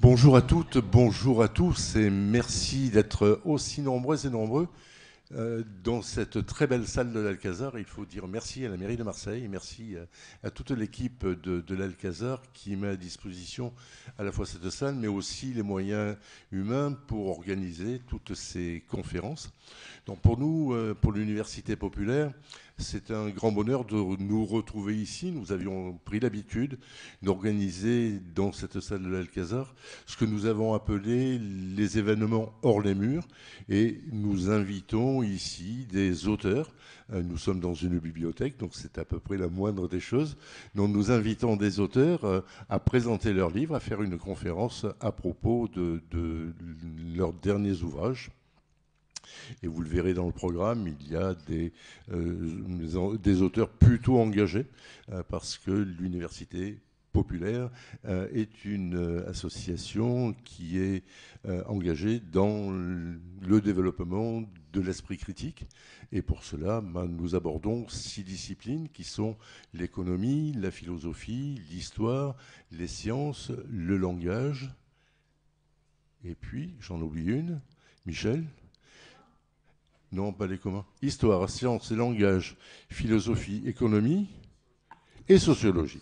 Bonjour à toutes, bonjour à tous et merci d'être aussi nombreuses et nombreux euh, dans cette très belle salle de l'Alcazar. Il faut dire merci à la mairie de Marseille, merci euh, à, toute l'équipe de, l'Alcazar qui met à disposition à la fois cette salle, mais aussi les moyens humains pour organiser toutes ces conférences. Donc pour nous, euh, pour l'Université populaire, c'est un grand bonheur de nous retrouver ici. Nous avions pris l'habitude d'organiser dans cette salle de l'Alcazar ce que nous avons appelé les événements hors les murs. Et nous invitons ici des auteurs. Euh, nous sommes dans une bibliothèque, donc c'est à peu près la moindre des choses. nous invitons des auteurs euh, à présenter leurs livres, à faire une conférence à propos de leurs derniers ouvrages. Et vous le verrez dans le programme, il y a des, euh, auteurs plutôt engagés, euh, parce que l'université populaire euh, est une association qui est engagée dans le développement de l'esprit critique. Et pour cela, ben, nous abordons six disciplines qui sont l'économie, la philosophie, l'histoire, les sciences, le langage. Et puis, j'en oublie une, Michel non, pas les communs. Histoire, sciences et langage, philosophie, économie et sociologie.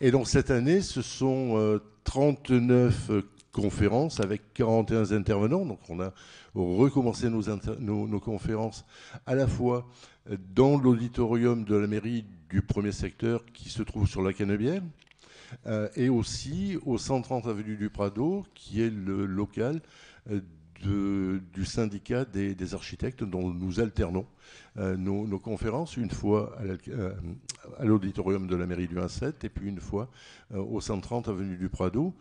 Et donc cette année, ce sont 39 euh, euh, conférences avec 41 intervenants. Donc on a recommencé nos, conférences à la fois dans l'auditorium de la mairie du premier secteur qui se trouve sur la Canebière, euh, et aussi au 130 avenue du Prado, qui est le local du syndicat des, architectes dont nous alternons euh, nos, conférences, une fois euh, à l'auditorium de la mairie du 17 et puis une fois euh, au 130 avenue du Prado.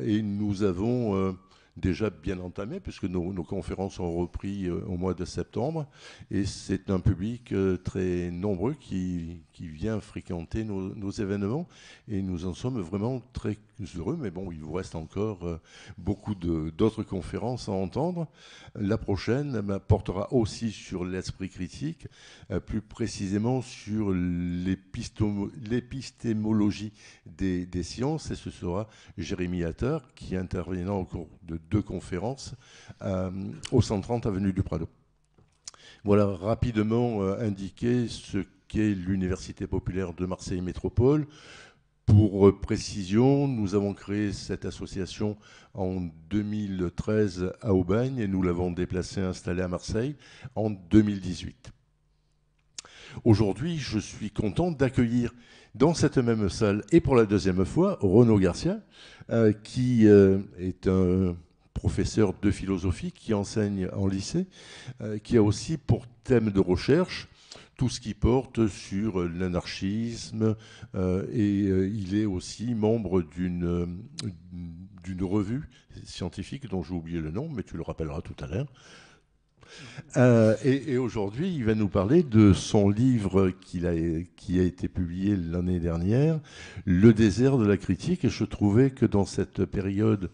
et nous avons déjà bien entamé, puisque nos conférences ont repris au mois de septembre. Et c'est un public très nombreux qui, qui vient fréquenter nos, événements. Et nous en sommes vraiment très heureux. Mais bon, il vous reste encore euh, beaucoup d'autres conférences à entendre. La prochaine portera aussi sur l'esprit critique, euh, plus précisément sur l'épistémologie des, sciences. Et ce sera Jérémy Hatter qui interviendra au cours de deux conférences euh, au 130 avenue du Prado. Voilà rapidement indiqué ce qui est l'Université populaire de Marseille Métropole. Pour précision, nous avons créé cette association en 2013 à Aubagne et nous l'avons déplacée et installée à Marseille en 2018. Aujourd'hui, je suis content d'accueillir dans cette même salle et pour la deuxième fois Renaud Garcia, euh, qui euh, est un professeur de philosophie qui enseigne en lycée, euh, qui a aussi pour thème de recherche tout ce qui porte sur l'anarchisme euh, et euh, il est aussi membre d'une euh, d'une revue scientifique dont j'ai oublié le nom, mais tu le rappelleras tout à l'heure. et, aujourd'hui, il va nous parler de son livre qui a été publié l'année dernière, Le désert de la critique. Et je trouvais que dans cette période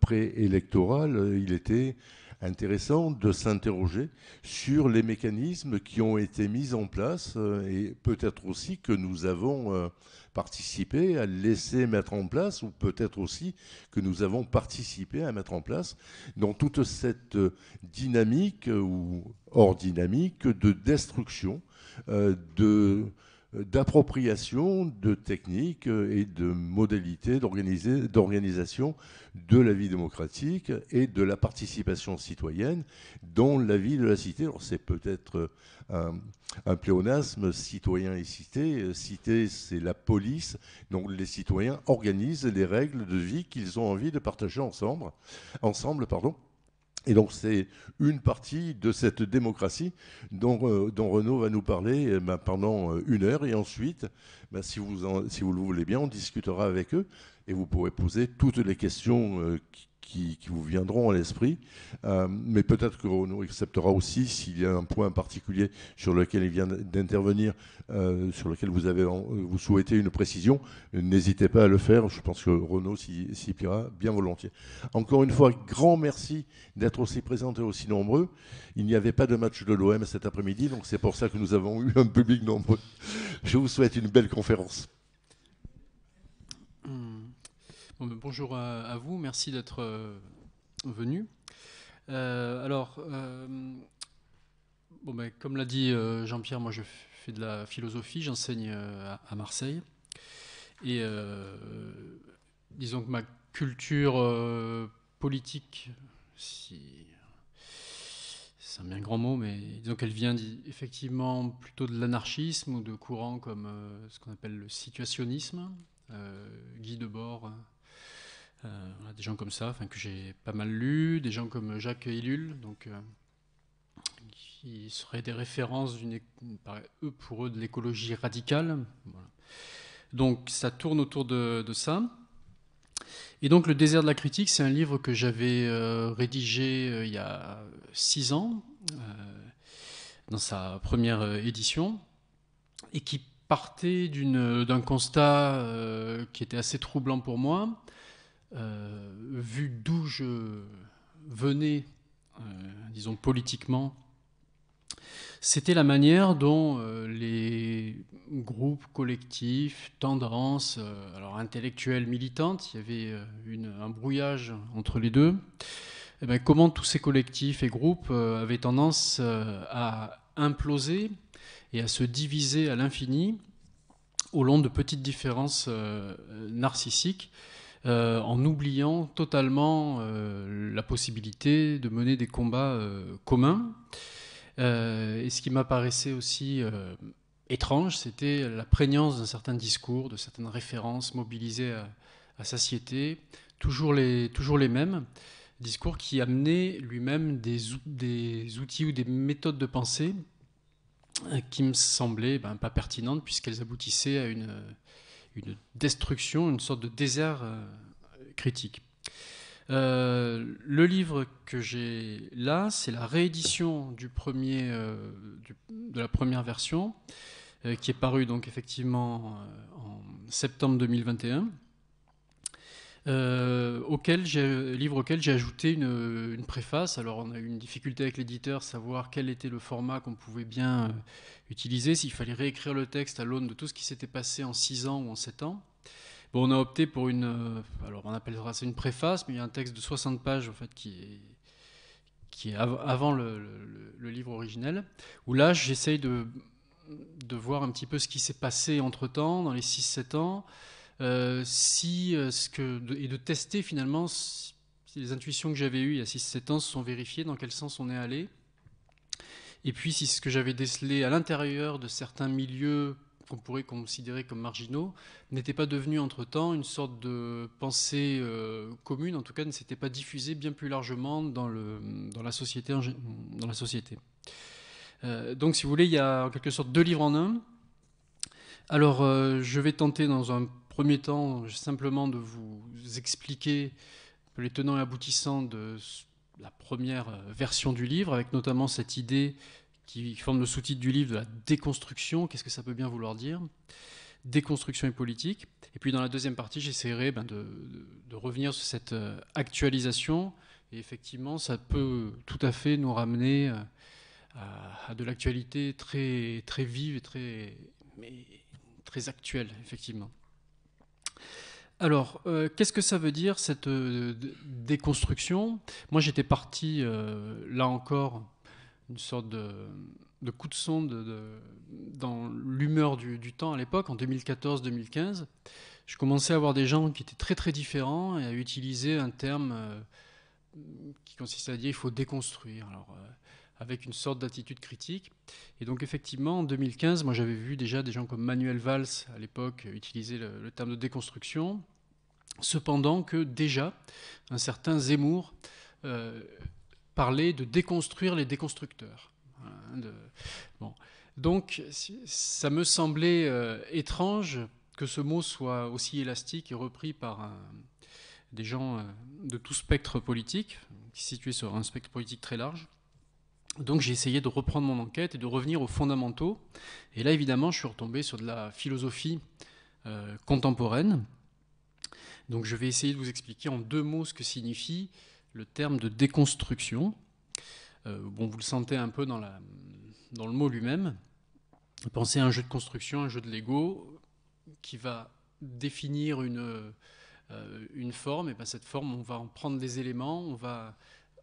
préélectorale, il était intéressant de s'interroger sur les mécanismes qui ont été mis en place euh, et peut-être aussi que nous avons euh, participé à laisser mettre en place ou peut-être aussi que nous avons participé à mettre en place dans toute cette euh, dynamique ou hors dynamique de destruction de euh, d'appropriation de techniques euh, et de modalités d'organisation de la vie démocratique et de la participation citoyenne dans la vie de la cité. c'est peut-être euh, un, un, pléonasme, citoyen et cité. Cité, c'est la police. Donc les citoyens organisent les règles de vie qu'ils ont envie de partager ensemble. ensemble pardon. Et donc c'est une partie de cette démocratie dont, euh, Renaud va nous parler euh, bah, pendant euh, une heure. Et ensuite, bah, si, vous le voulez bien, on discutera avec eux et vous pourrez poser toutes les questions qui, vous viendront à l'esprit. Euh, mais peut-être que Renaud acceptera aussi, s'il y a un point particulier sur lequel il vient d'intervenir, euh, sur lequel vous, avez, euh, vous souhaitez une précision, n'hésitez pas à le faire. Je pense que Renaud s'y, s'y pliera bien volontiers. Encore une fois, grand merci d'être aussi présent et aussi nombreux. Il n'y avait pas de match de l'OM cet après-midi, donc c'est pour ça que nous avons eu un public nombreux. Je vous souhaite une belle conférence. Ben, bonjour à, vous, merci d'être euh, venu. Euh, alors, euh, bon, ben, comme l'a dit Jean-Pierre, moi je fais de la philosophie, j'enseigne à, Marseille. Et disons que ma culture politique, si c'est un bien grand mot, mais disons qu'elle vient effectivement plutôt de l'anarchisme ou de courants comme ce qu'on appelle le situationnisme. Guy Debord euh, des gens comme ça, que j'ai pas mal lu, des gens comme Jacques Ellul, donc euh, qui seraient des références eux pour eux de l'écologie radicale. Donc ça tourne autour de, ça. Et donc Le désert de la critique, c'est un livre que j'avais euh, rédigé il y a six ans, dans sa première édition, et qui partait d'un constat qui était assez troublant pour moi, euh, vu d'où je venais, euh, disons politiquement, c'était la manière dont euh, les groupes collectifs, tendances, alors intellectuelles, militantes, il y avait un brouillage entre les deux, eh ben, comment tous ces collectifs et groupes avaient tendance à imploser et à se diviser à l'infini au long de petites différences narcissiques euh, en oubliant totalement euh, la possibilité de mener des combats euh, communs. et ce qui m'apparaissait aussi étrange, c'était la prégnance d'un certain discours, de certaines références mobilisées à, satiété, toujours les, toujours les mêmes discours qui amenait lui-même des, des, outils ou des méthodes de pensée qui me semblaient ben, pas pertinentes puisqu'elles aboutissaient à une, une destruction, une sorte de désert euh, critique. Euh, le livre que j'ai là, c'est la réédition du premier, euh, de la première version, qui est paru donc effectivement en septembre 2021 euh, auquel livre auquel j'ai ajouté une, préface. Alors on a eu une difficulté avec l'éditeur, savoir quel était le format qu'on pouvait bien euh, utiliser, s'il fallait réécrire le texte à l'aune de tout ce qui s'était passé en 6 ans ou en 7 ans. Bon, on a opté pour une, euh, alors on appellera ça une préface, mais il y a un texte de 60 pages en fait qui est qui est avant le, livre originel, où là j'essaye de de voir un petit peu ce qui s'est passé entre-temps, dans les 6-7 ans, euh, si, euh, ce que, et de tester finalement si les intuitions que j'avais eues il y a 6-7 ans se sont vérifiées, dans quel sens on est allé. Et puis si ce que j'avais décelé à l'intérieur de certains milieux qu'on pourrait considérer comme marginaux, n'était pas devenu entre-temps une sorte de pensée euh, commune, en tout cas ne s'était pas diffusée bien plus largement dans, le, dans la société. Dans la société. donc si vous voulez, il y a en quelque sorte deux livres en un. Alors je vais tenter dans un premier temps, simplement de vous expliquer les tenants et aboutissants de la première euh, version du livre, avec notamment cette idée qui forme le sous-titre du livre de la déconstruction. Qu'est-ce que ça peut bien vouloir dire Déconstruction et politique. Et puis dans la deuxième partie, j'essaierai ben, de, revenir sur cette euh, actualisation. Et effectivement, ça peut tout à fait nous ramener euh, à, de l'actualité très, très vive et très, très actuelle, effectivement. Alors, euh, qu'est-ce que ça veut dire cette euh, déconstruction Moi, j'étais parti, euh, là encore, une sorte de, coup de sonde dans l'humeur du, temps à l'époque, en 2014-2015. Je commençais à avoir des gens qui étaient très très différents et à utiliser un terme qui consistait à dire il faut déconstruire avec une sorte d'attitude critique. Et donc effectivement, en 2015, moi j'avais vu déjà des gens comme Manuel Valls à l'époque utiliser le, terme de déconstruction. Cependant que déjà, un certain Zemmour euh, parlait de déconstruire les déconstructeurs. Hein, bon. Donc ça me semblait euh, étrange que ce mot soit aussi élastique et repris par des gens euh, de tout spectre politique, situés sur un spectre politique très large. Donc j'ai essayé de reprendre mon enquête et de revenir aux fondamentaux. Et là, évidemment, je suis retombé sur de la philosophie euh, contemporaine. Donc je vais essayer de vous expliquer en deux mots ce que signifie le terme de déconstruction. Euh, bon, vous le sentez un peu dans, le mot lui-même. Pensez à un jeu de construction, un jeu de Lego, qui va définir une, euh, une forme. Et bien cette forme, on va en prendre des éléments, on va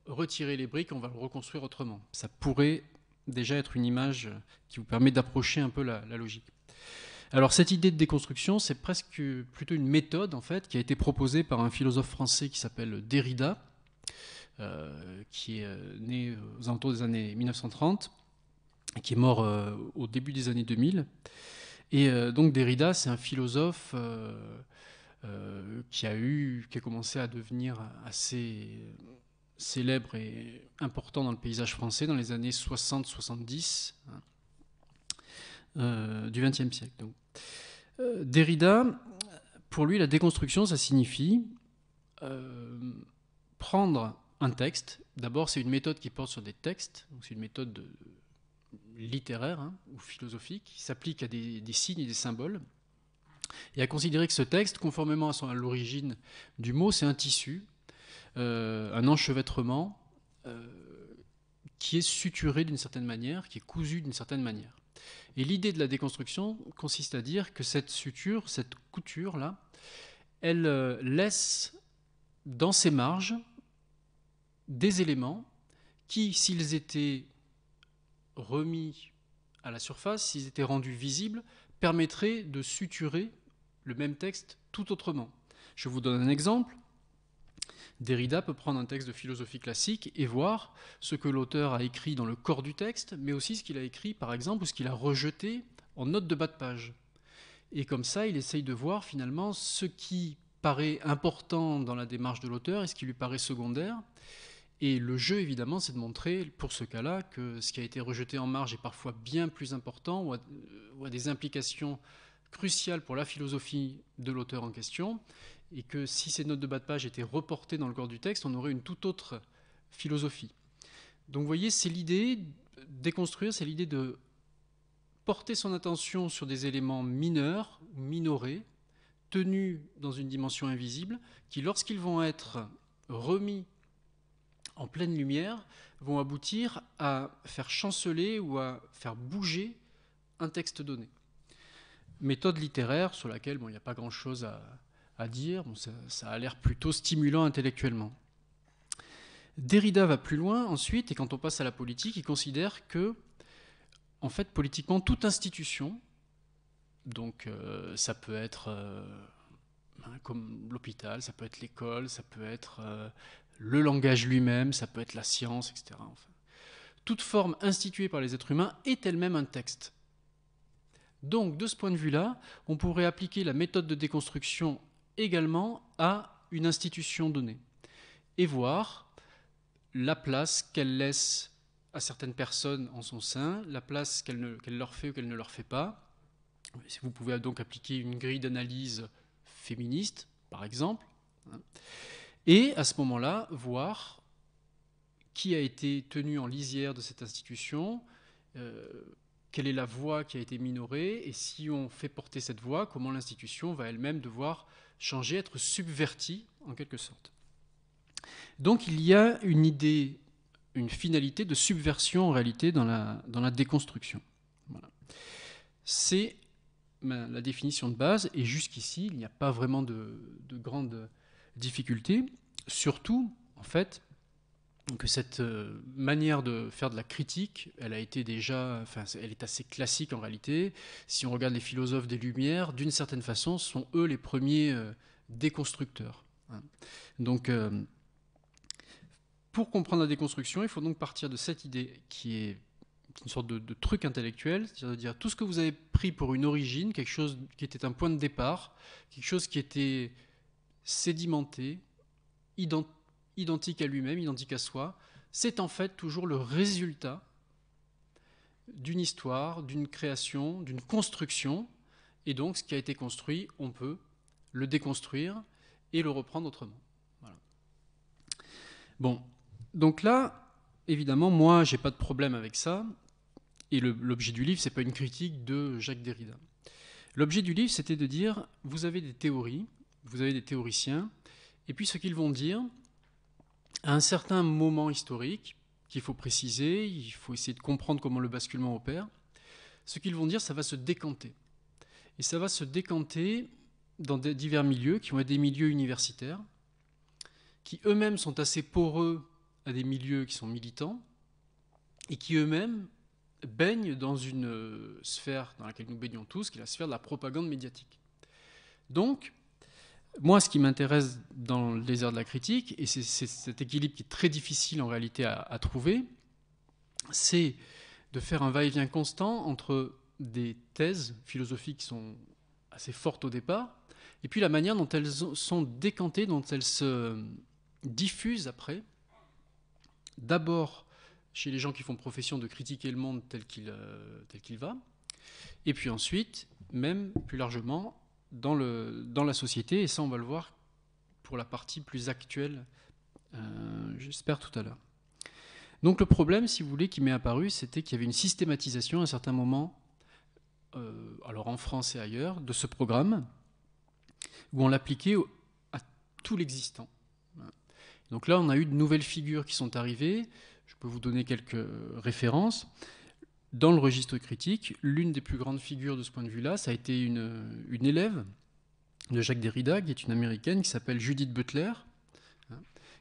retirer les briques, on va le reconstruire autrement. Ça pourrait déjà être une image qui vous permet d'approcher un peu la, logique. Alors cette idée de déconstruction, c'est presque plutôt une méthode en fait qui a été proposée par un philosophe français qui s'appelle Derrida, euh, qui est euh, né aux alentours des années 1930, qui est mort euh, au début des années 2000. Et donc Derrida, c'est un philosophe qui a eu, qui a commencé à devenir assez célèbre et important dans le paysage français dans les années 60-70 hein, euh, du XXe siècle. Euh, Derrida, pour lui, la déconstruction, ça signifie euh, prendre un texte. D'abord, c'est une méthode qui porte sur des textes, c'est une méthode littéraire hein, ou philosophique qui s'applique à des, signes et des symboles, et à considérer que ce texte, conformément à, à l'origine du mot, c'est un tissu euh, un enchevêtrement euh, qui est suturé d'une certaine manière, qui est cousu d'une certaine manière. Et l'idée de la déconstruction consiste à dire que cette suture, cette couture-là, elle euh, laisse dans ses marges des éléments qui, s'ils étaient remis à la surface, s'ils étaient rendus visibles, permettraient de suturer le même texte tout autrement. Je vous donne un exemple. Derrida peut prendre un texte de philosophie classique et voir ce que l'auteur a écrit dans le corps du texte, mais aussi ce qu'il a écrit, par exemple, ou ce qu'il a rejeté en note de bas de page. Et comme ça, il essaye de voir finalement ce qui paraît important dans la démarche de l'auteur et ce qui lui paraît secondaire. Et le jeu, évidemment, c'est de montrer, pour ce cas-là, que ce qui a été rejeté en marge est parfois bien plus important ou a, ou a des implications crucial pour la philosophie de l'auteur en question, et que si ces notes de bas de page étaient reportées dans le corps du texte, on aurait une toute autre philosophie. Donc vous voyez, c'est l'idée, déconstruire, c'est l'idée de porter son attention sur des éléments mineurs, minorés, tenus dans une dimension invisible, qui lorsqu'ils vont être remis en pleine lumière, vont aboutir à faire chanceler ou à faire bouger un texte donné méthode littéraire sur laquelle il n'y a pas grand-chose à, dire. ça, a l'air plutôt stimulant intellectuellement. Derrida va plus loin ensuite, et quand on passe à la politique, il considère que, en fait, politiquement, toute institution, donc euh, ça peut être euh, hein, comme l'hôpital, ça peut être l'école, ça peut être euh, le langage lui-même, ça peut être la science, etc. toute forme instituée par les êtres humains est elle-même un texte. Donc, de ce point de vue-là, on pourrait appliquer la méthode de déconstruction également à une institution donnée et voir la place qu'elle laisse à certaines personnes en son sein, la place qu'elle leur fait ou qu'elle ne leur fait pas. Vous pouvez donc appliquer une grille d'analyse féministe, par exemple, hein, et à ce moment-là, voir qui a été tenu en lisière de cette institution, euh, quelle est la voix qui a été minorée, et si on fait porter cette voix, comment l'institution va elle-même devoir changer, être subvertie en quelque sorte. Donc il y a une idée, une finalité de subversion en réalité dans la, dans la déconstruction. C'est ben, la définition de base, et jusqu'ici, il n'y a pas vraiment de, de grandes difficultés, surtout en fait donc cette euh, manière de faire de la critique, elle a été déjà, enfin, elle est assez classique en réalité. Si on regarde les philosophes des Lumières, d'une certaine façon, sont eux les premiers euh, déconstructeurs. Hein. Donc, euh, pour comprendre la déconstruction, il faut donc partir de cette idée qui est une sorte de, de truc intellectuel, c'est-à-dire tout ce que vous avez pris pour une origine, quelque chose qui était un point de départ, quelque chose qui était sédimenté, identifié identique à lui-même, identique à soi, c'est en fait toujours le résultat d'une histoire, d'une création, d'une construction. Et donc, ce qui a été construit, on peut le déconstruire et le reprendre autrement. Bon, donc là, évidemment, moi, j'ai pas de problème avec ça. Et l'objet du livre, c'est pas une critique de Jacques Derrida. L'objet du livre, c'était de dire vous avez des théories, vous avez des théoriciens, et puis ce qu'ils vont dire, à un certain moment historique, qu'il faut préciser, il faut essayer de comprendre comment le basculement opère, ce qu'ils vont dire, ça va se décanter. Et ça va se décanter dans divers milieux, qui ont des milieux universitaires, qui eux-mêmes sont assez poreux à des milieux qui sont militants, et qui eux-mêmes baignent dans une sphère dans laquelle nous baignons tous, qui est la sphère de la propagande médiatique. Donc, moi, ce qui m'intéresse dans les heures de la critique, et c'est cet équilibre qui est très difficile en réalité à, trouver, c'est de faire un va-et-vient constant entre des thèses philosophiques qui sont assez fortes au départ, et puis la manière dont elles sont décantées, dont elles se diffusent après, d'abord chez les gens qui font profession de critiquer le monde tel qu'il euh, va, et puis ensuite, même plus largement, dans, le, dans la société, et ça on va le voir pour la partie plus actuelle, euh, j'espère tout à l'heure. Donc le problème, si vous voulez, qui m'est apparu, c'était qu'il y avait une systématisation à un certain moment, euh, alors en France et ailleurs, de ce programme, où on l'appliquait à tout l'existant. Donc là, on a eu de nouvelles figures qui sont arrivées. Je peux vous donner quelques références dans le registre critique, l'une des plus grandes figures de ce point de vue-là, ça a été une, élève de Jacques Derrida, qui est une américaine, qui s'appelle Judith Butler, hein,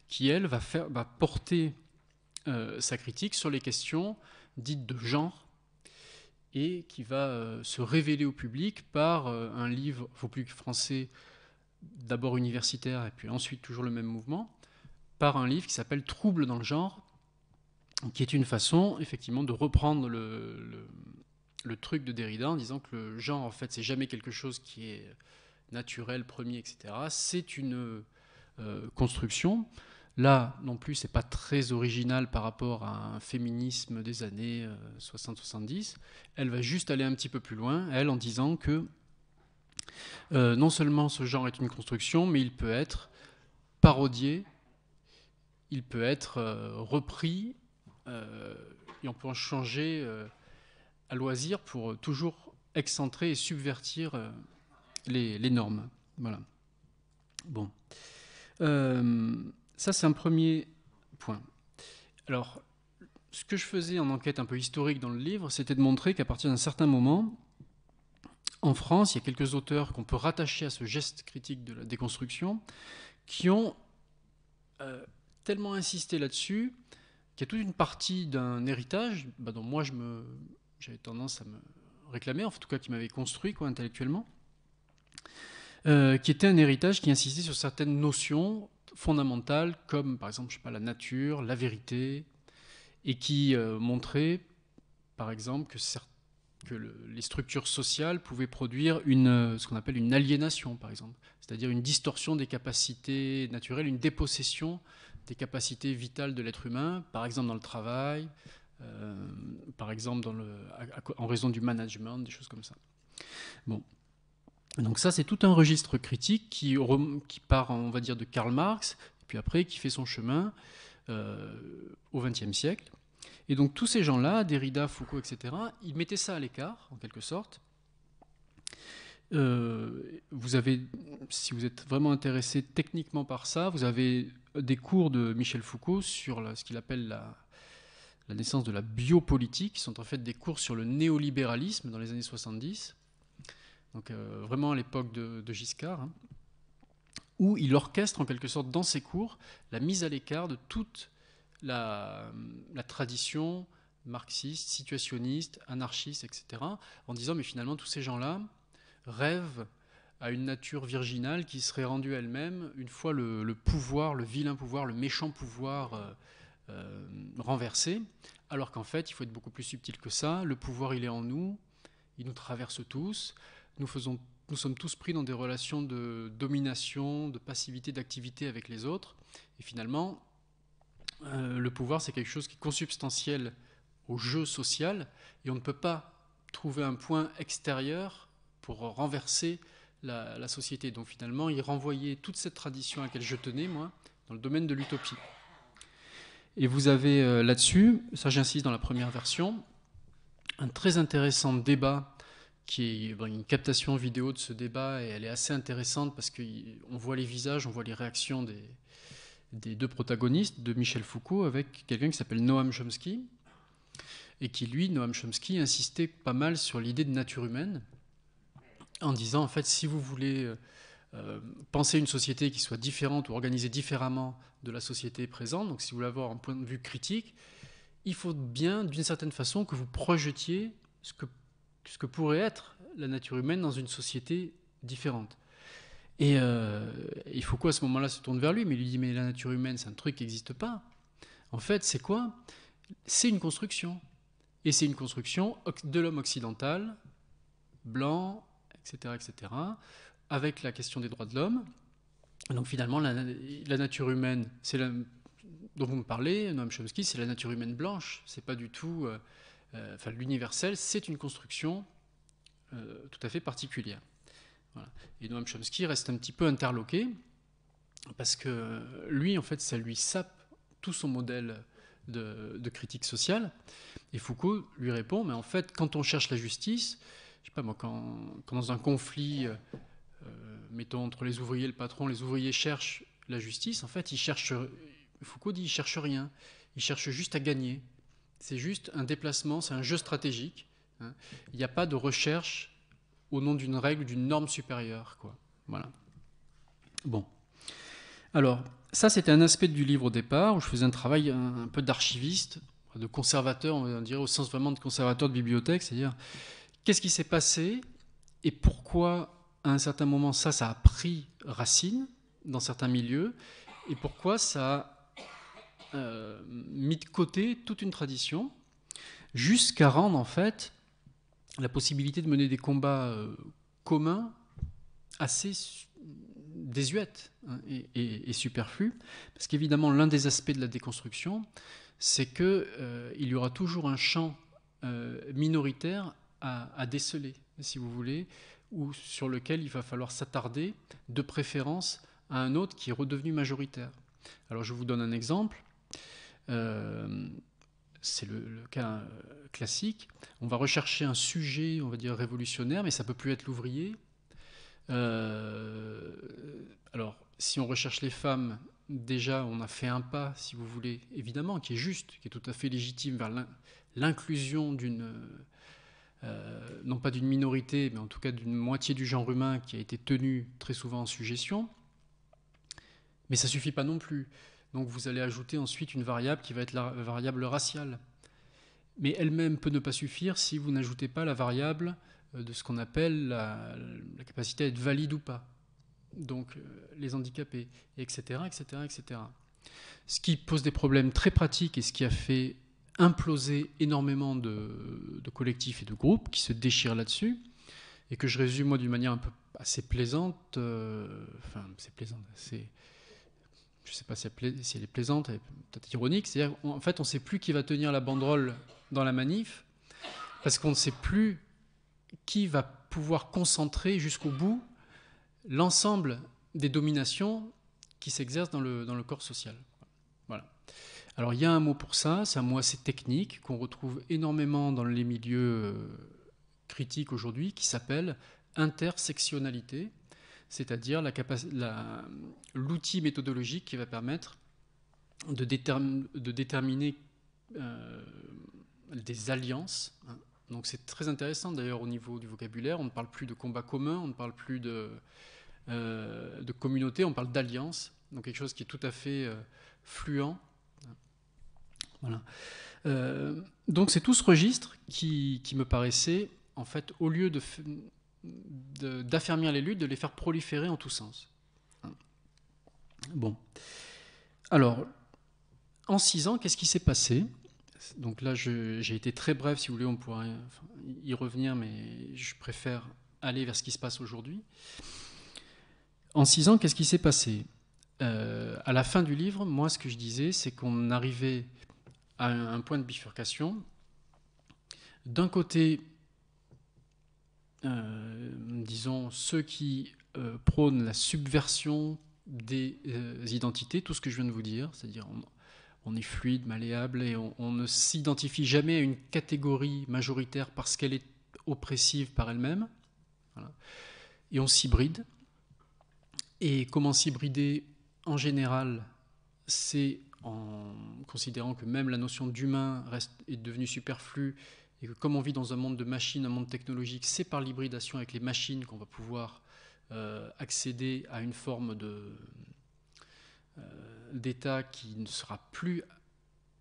qui, elle, va, faire, porter euh, sa critique sur les questions dites de genre et qui va euh, se révéler au public par euh, un livre, faut plus que français, d'abord universitaire et puis ensuite toujours le même mouvement, par un livre qui s'appelle Trouble dans le genre, qui est une façon, effectivement, de reprendre le, truc de Derrida en disant que le genre, en fait, c'est jamais quelque chose qui est naturel, premier, etc. C'est une euh, construction. Là, non plus, c'est pas très original par rapport à un féminisme des années 60-70. Euh, elle va juste aller un petit peu plus loin, elle, en disant que euh, non seulement ce genre est une construction, mais il peut être parodié, il peut être repris euh, et on peut en changer euh, à loisir pour euh, toujours excentrer et subvertir les, normes. Voilà. Bon. ça, c'est un premier point. Alors, ce que je faisais en enquête un peu historique dans le livre, c'était de montrer qu'à partir d'un certain moment, en France, il y a quelques auteurs qu'on peut rattacher à ce geste critique de la déconstruction, qui ont tellement insisté là-dessus il y a toute une partie d'un héritage bah, dont moi j'avais tendance à me réclamer, en tout cas qui m'avait construit quoi, intellectuellement, euh, qui était un héritage qui insistait sur certaines notions fondamentales comme par exemple je sais pas, la nature, la vérité, et qui euh, montrait par exemple que, les structures sociales pouvaient produire une, euh, ce qu'on appelle une aliénation par exemple, c'est-à-dire une distorsion des capacités naturelles, une dépossession des capacités vitales de l'être humain, par exemple dans le travail, euh, par exemple en raison du management, des choses comme ça. Bon. Donc ça, c'est tout un registre critique qui, part, on va dire, de Karl Marx, puis après qui fait son chemin euh, au XXe siècle. Et donc tous ces gens-là, Derrida, Foucault, etc., ils mettaient ça à l'écart, en quelque sorte. Euh, vous avez, si vous êtes vraiment intéressé techniquement par ça, vous avez des cours de Michel Foucault sur ce qu'il appelle la, naissance de la biopolitique, qui sont en fait des cours sur le néolibéralisme dans les années 70, donc euh, vraiment à l'époque de, Giscard, hein, où il orchestre en quelque sorte dans ses cours la mise à l'écart de toute la, la tradition marxiste, situationniste, anarchiste, etc., en disant mais finalement tous ces gens-là, rêve à une nature virginale qui serait rendue elle-même une fois le, pouvoir, le vilain pouvoir, le méchant pouvoir euh, euh, renversé, alors qu'en fait, il faut être beaucoup plus subtil que ça. Le pouvoir, il est en nous, il nous traverse tous. Nous, faisons, nous sommes tous pris dans des relations de domination, de passivité, d'activité avec les autres. Et finalement, euh, le pouvoir, c'est quelque chose qui est consubstantiel au jeu social, et on ne peut pas trouver un point extérieur pour renverser la, société. Donc finalement, il renvoyait toute cette tradition à laquelle je tenais, moi, dans le domaine de l'utopie. Et vous avez euh, là-dessus, ça j'insiste dans la première version, un très intéressant débat qui est une captation vidéo de ce débat et elle est assez intéressante parce qu'on voit les visages, on voit les réactions des deux protagonistes de Michel Foucault avec quelqu'un qui s'appelle Noam Chomsky et qui lui, Noam Chomsky, insistait pas mal sur l'idée de nature humaine en disant, en fait, si vous voulez euh, euh, penser une société qui soit différente ou organisée différemment de la société présente, donc si vous voulez avoir un point de vue critique, il faut bien, d'une certaine façon, que vous projetiez ce que, ce que pourrait être la nature humaine dans une société différente. Et euh, il faut quoi à ce moment-là se tourne vers lui, mais il lui dit mais la nature humaine c'est un truc qui n'existe pas. En fait c'est quoi C'est une construction. Et c'est une construction de l'homme occidental, blanc, etc., etc., avec la question des droits de l'homme. Donc finalement, la, nature humaine, c'est dont vous me parlez, Noam Chomsky, c'est la nature humaine blanche. C'est pas du tout, euh, euh, enfin l'universel, c'est une construction euh, tout à fait particulière. Et Noam Chomsky reste un petit peu interloqué parce que lui, en fait, ça lui sape tout son modèle de critique sociale. Et Foucault lui répond, mais en fait, quand on cherche la justice, je sais pas moi, quand, dans un conflit, euh, euh, mettons entre les ouvriers et le patron, les ouvriers cherchent la justice, en fait, ils cherchent, Foucault dit, ils cherchent rien, ils cherchent juste à gagner. C'est juste un déplacement, c'est un jeu stratégique. Hein. Il n'y a pas de recherche au nom d'une règle, d'une norme supérieure, quoi. Voilà. Bon. Alors, ça, c'était un aspect du livre au départ où je faisais un travail un, un peu d'archiviste, de conservateur, on dirait au sens vraiment de conservateur de bibliothèque, c'est-à-dire Qu'est-ce qui s'est passé et pourquoi à un certain moment ça, ça a pris racine dans certains milieux et pourquoi ça a euh, mis de côté toute une tradition jusqu'à rendre en fait la possibilité de mener des combats euh, communs assez désuètes hein, et, et, Parce qu'évidemment, l'un des aspects de la déconstruction, c'est qu'il euh, y aura toujours un champ minoritaire à, déceler, si vous voulez, ou sur lequel il va falloir s'attarder, de préférence à un autre qui est redevenu majoritaire. Alors je vous donne un exemple. Euh, c'est le, cas euh, classique. On va rechercher un sujet, on va dire révolutionnaire, mais ça peut plus être l'ouvrier. Euh, alors, si on recherche les femmes, déjà on a fait un pas, si vous voulez, évidemment, qui est juste, qui est tout à fait légitime vers l'inclusion d'une euh, non pas d'une minorité, mais en tout cas d'une moitié du genre humain qui a été tenu très souvent en suggestion. Mais ça suffit pas non plus. Donc vous allez ajouter ensuite une variable qui va être la variable raciale. Mais elle-même peut ne pas suffire si vous n'ajoutez pas la variable euh, de ce qu'on appelle la, capacité à être valide ou pas. Donc euh, les handicapés, etc., etc., etc. Ce qui pose des problèmes très pratiques et ce qui a fait imploser énormément de, collectifs et de groupes qui se déchirent là-dessus, et que je résume moi d'une manière un peu assez plaisante, euh, enfin c'est plaisant, je ne sais pas si elle, est plaisante, peut-être ironique, c'est-à-dire en fait on ne sait plus qui va tenir la banderole dans la manif, parce qu'on ne sait plus qui va pouvoir concentrer jusqu'au bout l'ensemble des dominations qui s'exercent dans le, dans le corps social. Alors il y a un mot pour ça, c'est un mot assez technique qu'on retrouve énormément dans les milieux euh, critiques aujourd'hui qui s'appelle intersectionnalité, c'est-à-dire l'outil méthodologique qui va permettre de, déterminer euh, des alliances. Hein. Donc c'est très intéressant d'ailleurs au niveau du vocabulaire, on ne parle plus de combat commun, on ne parle plus de, euh, communauté, on parle d'alliance, donc quelque chose qui est tout à fait fluent euh, donc c'est tout ce registre qui, me paraissait, en fait, au lieu d'affermir de, les luttes, de les faire proliférer en tous sens. Bon. Alors, en six ans, qu'est-ce qui s'est passé Donc là, j'ai été très bref, si vous voulez, on pourrait y revenir, mais je préfère aller vers ce qui se passe aujourd'hui. En six ans, qu'est-ce qui s'est passé euh, À la fin du livre, moi, ce que je disais, c'est qu'on arrivait un point de bifurcation. D'un côté, euh, disons, ceux qui euh, prônent la subversion des euh, identités, tout ce que je viens de vous dire, c'est-à-dire on, est fluide, malléable, et on, ne s'identifie jamais à une catégorie majoritaire parce qu'elle est oppressive par elle-même, et on s'hybride. Et comment s'hybrider En général, c'est en considérant que même la notion d'humain reste, est devenue superflue et que comme on vit dans un monde de machines, un monde technologique, c'est par l'hybridation avec les machines qu'on va pouvoir euh, accéder à une forme de, euh, d'état qui ne sera plus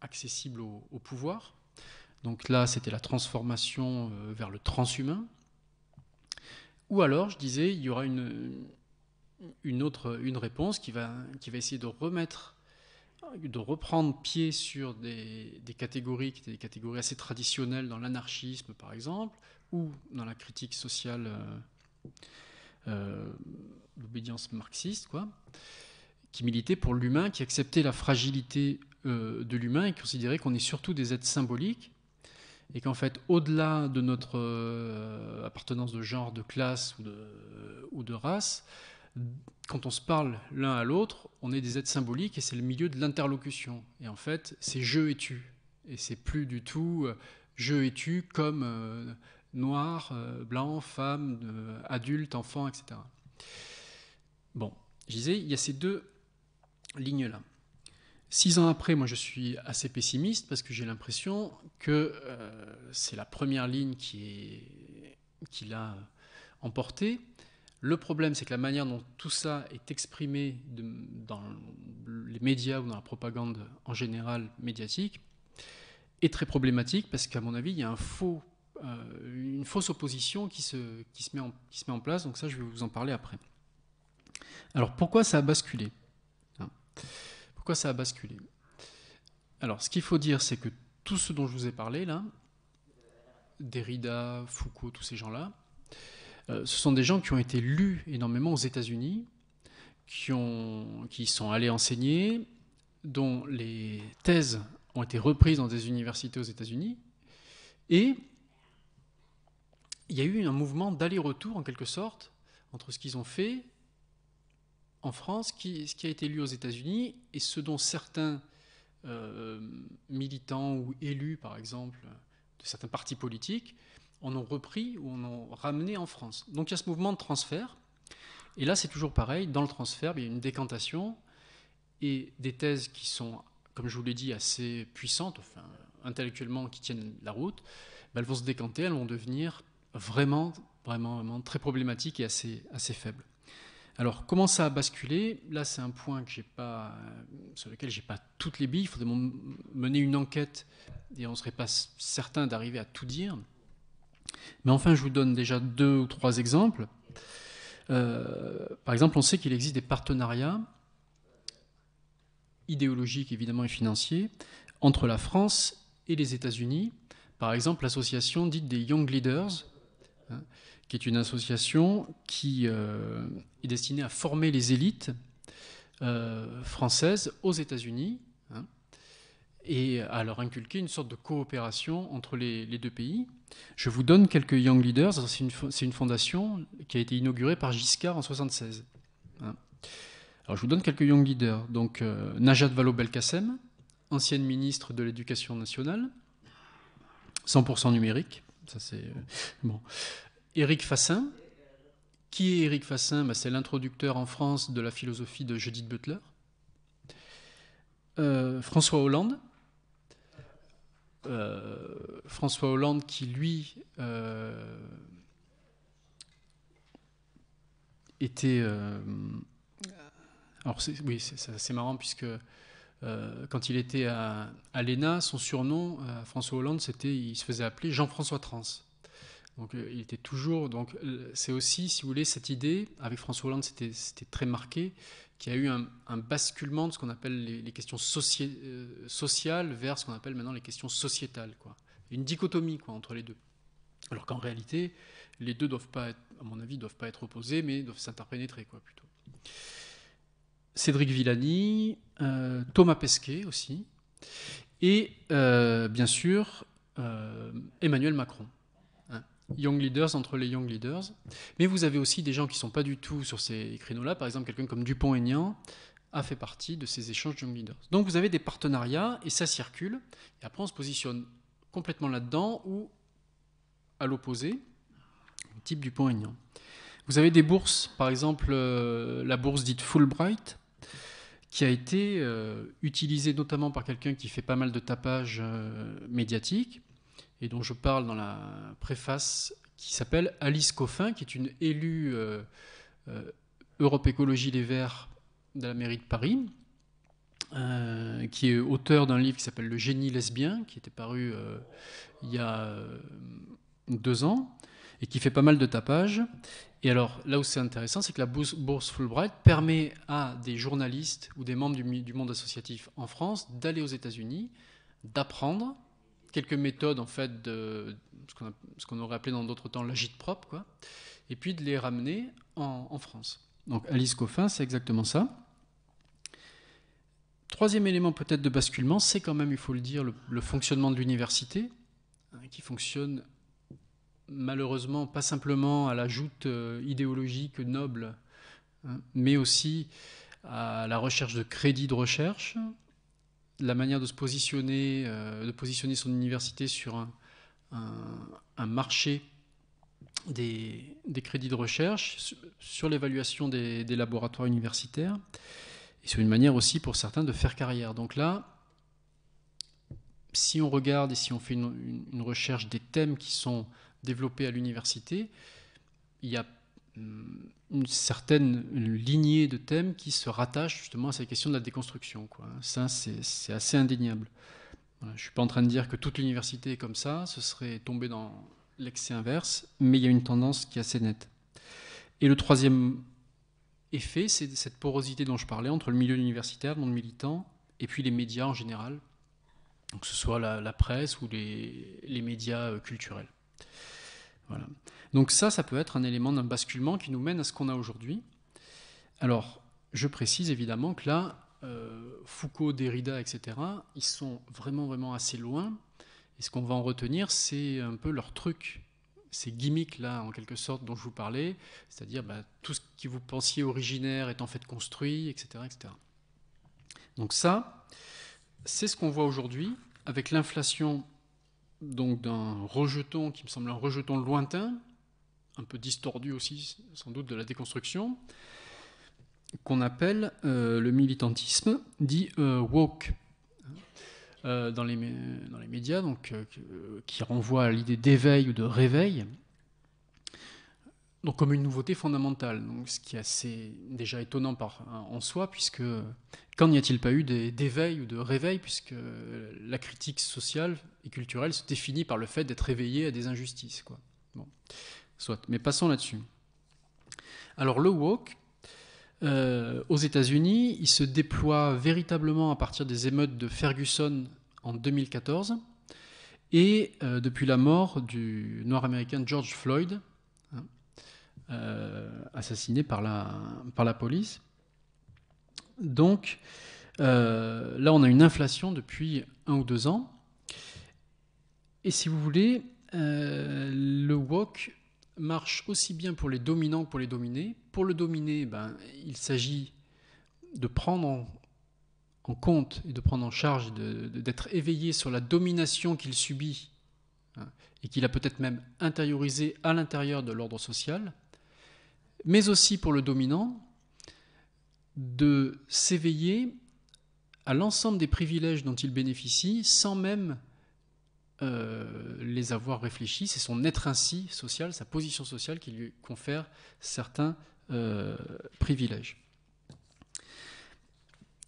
accessible au, pouvoir. Donc là, c'était la transformation euh, vers le transhumain. Ou alors, je disais, il y aura une, une autre une réponse qui va, qui va essayer de remettre ah, de reprendre pied sur des, catégories qui étaient des catégories assez traditionnelles dans l'anarchisme, par exemple, ou dans la critique sociale euh, euh d'obédience marxiste, qui militait pour l'humain, qui acceptait la fragilité euh, de l'humain et considérait qu'on est surtout des êtres symboliques et qu'en fait, au-delà de notre euh, appartenance de genre, de classe ou ou de race, quand on se parle l'un à l'autre, on est des êtres symboliques et c'est le milieu de l'interlocution. Et en fait, c'est je et tu. Et c'est plus du tout euh, je et tu comme euh, noir, euh, blanc, femme, adulte, enfant, etc. Bon, je disais, il y a ces deux lignes-là. Six ans après, moi je suis assez pessimiste parce que j'ai l'impression que c'est la première ligne qui, qui l'a emporté. Le problème, c'est que la manière dont tout ça est exprimé dans les médias ou dans la propagande en général médiatique est très problématique parce qu'à mon avis, il y a euh, une fausse opposition qui se, met en, qui se met en place. Donc ça, je vais vous en parler après. Alors pourquoi ça a basculé hein Pourquoi ça a basculé Alors ce qu'il faut dire, c'est que tout ce dont je vous ai parlé là, Derrida, Foucault, tous ces gens-là, euh, ce sont des gens qui ont été lus énormément aux États-Unis, qui, sont allés enseigner, dont les thèses ont été reprises dans des universités aux États-Unis. Et il y a eu un mouvement d'aller-retour, en quelque sorte, entre ce qu'ils ont fait en France, ce qui a été lu aux États-Unis, et ce dont certains euh, militants ou élus, par exemple, de certains partis politiques, en ont repris ou en ont ramené en France. Donc il y a ce mouvement de transfert. Et là, c'est toujours pareil. Dans le transfert, il y a une décantation et des thèses qui sont, comme je vous l'ai dit, assez puissantes, intellectuellement, qui tiennent la route. elles vont se décanter, elles vont devenir vraiment, vraiment, très problématiques et assez, assez faibles. Alors, comment ça a basculé Là, c'est un point sur lequel j'ai pas toutes les billes. Il faudrait mener une enquête et on ne serait pas certain d'arriver à tout dire. Mais enfin, je vous donne déjà deux ou trois exemples. Euh, par exemple, on sait qu'il existe des partenariats idéologiques, évidemment, et financiers entre la France et les États-Unis. Par exemple, l'association dite des Young Leaders, hein, qui est une association qui euh, est destinée à former les élites euh, françaises aux États-Unis et à leur inculquer une sorte de coopération entre les, deux pays. Je vous donne quelques Young Leaders. C'est une, fondation qui a été inaugurée par Giscard en 1976. Hein. Alors, je vous donne quelques Young Leaders. Donc, euh, Najat Vallaud-Belkacem, ancienne ministre de l'Éducation nationale, 100% numérique. Ça, c'est. Euh, bon. Éric Fassin. Qui est Eric Fassin bah, C'est l'introducteur en France de la philosophie de Judith Butler. Euh, François Hollande, euh, François Hollande qui, lui, euh, était... Euh, alors oui, c'est marrant puisque quand il était à, à l'ENA, son surnom, François Hollande, c'était, il se faisait appeler Jean-François Trans. Donc il était toujours. Donc c'est aussi, si vous voulez, cette idée avec François Hollande, c'était très marqué qui a eu un, basculement de ce qu'on appelle les, questions euh, sociales vers ce qu'on appelle maintenant les questions sociétales. Quoi. Une dichotomie quoi, entre les deux. Alors qu'en réalité, les deux doivent pas être, à mon avis, doivent pas être opposés, mais doivent s'interpénétrer quoi, plutôt. Cédric Villani, euh, Thomas Pesquet aussi, et euh, bien sûr Emmanuel Macron young leaders entre les young leaders. Mais vous avez aussi des gens qui ne sont pas du tout sur ces créneaux-là. Par exemple, quelqu'un comme Dupont-Aignan a fait partie de ces échanges young leaders. Donc vous avez des partenariats et ça circule. Et après, on se positionne complètement là-dedans ou à l'opposé, type Dupont-Aignan. Vous avez des bourses, par exemple euh, la bourse dite Fulbright, qui a été euh, utilisée notamment par quelqu'un qui fait pas mal de tapage euh, médiatique et dont je parle dans la préface, qui s'appelle Alice Coffin, qui est une élue euh, euh, Europe Écologie Les Verts de la mairie de Paris, euh, qui est auteur d'un livre qui s'appelle Le génie lesbien, qui était paru il y a deux ans, et qui fait pas mal de tapage. Et alors, là où c'est intéressant, c'est que la bourse Fulbright permet à des journalistes ou des membres du monde associatif en France d'aller aux États-Unis, d'apprendre, quelques méthodes en fait de ce qu'on, aurait appelé dans d'autres temps l'agite propre, quoi, et puis de les ramener en, France. Donc Alice Coffin, c'est exactement ça. Troisième élément peut-être de basculement, c'est quand même, il faut le dire, le, fonctionnement de l'université, hein, qui fonctionne malheureusement pas simplement à la joute euh, idéologique noble, hein, mais aussi à la recherche de crédits de recherche, la manière de se positionner, euh, de positionner son université sur un, marché des, crédits de recherche, sur, l'évaluation des, laboratoires universitaires, et sur une manière aussi pour certains de faire carrière. Donc là, si on regarde et si on fait une, une recherche des thèmes qui sont développés à l'université, il y a euh, une certaine lignée de thèmes qui se rattachent justement à cette question de la déconstruction. Quoi. Ça, c'est assez indéniable. je ne suis pas en train de dire que toute l'université est comme ça, ce serait tomber dans l'excès inverse, mais il y a une tendance qui est assez nette. Et le troisième effet, c'est cette porosité dont je parlais entre le milieu universitaire, le monde militant, et puis les médias en général, que ce soit la, presse ou les, les médias euh, culturels. Voilà. Donc ça, ça peut être un élément d'un basculement qui nous mène à ce qu'on a aujourd'hui. Alors, je précise évidemment que là, euh, Foucault, Derrida, etc., ils sont vraiment, vraiment assez loin. Et ce qu'on va en retenir, c'est un peu leur truc, ces gimmicks-là, en quelque sorte, dont je vous parlais, c'est-à-dire bah, tout ce qui vous pensiez originaire est en fait construit, etc. etc. Donc ça, c'est ce qu'on voit aujourd'hui avec l'inflation donc d'un rejeton qui me semble un rejeton lointain, un peu distordu aussi, sans doute, de la déconstruction, qu'on appelle euh, le militantisme dit euh, woke. Euh, dans, les, dans les médias, donc, qui renvoie à l'idée d'éveil ou de réveil, donc comme une nouveauté fondamentale, donc, ce qui est assez déjà étonnant par, en soi, puisque quand n'y a-t-il pas eu d'éveil ou de réveil, puisque la critique sociale et culturelle se définit par le fait d'être réveillé à des injustices. Quoi. Soit. Mais passons là-dessus. Alors le woke, euh, aux États-Unis, il se déploie véritablement à partir des émeutes de Ferguson en 2014 et euh, depuis la mort du noir américain George Floyd, hein, euh, assassiné par la, par la police. Donc là, on a une inflation depuis un ou deux ans. Et si vous voulez, le woke marche aussi bien pour les dominants que pour les dominés. Pour le dominé, ben, il s'agit de prendre en, compte et de prendre en charge, d'être éveillé sur la domination qu'il subit hein, et qu'il a peut-être même intériorisé à l'intérieur de l'ordre social, mais aussi pour le dominant, de s'éveiller à l'ensemble des privilèges dont il bénéficie sans même euh, les avoir réfléchis. C'est son être ainsi social, sa position sociale qui lui confère certains euh, privilèges.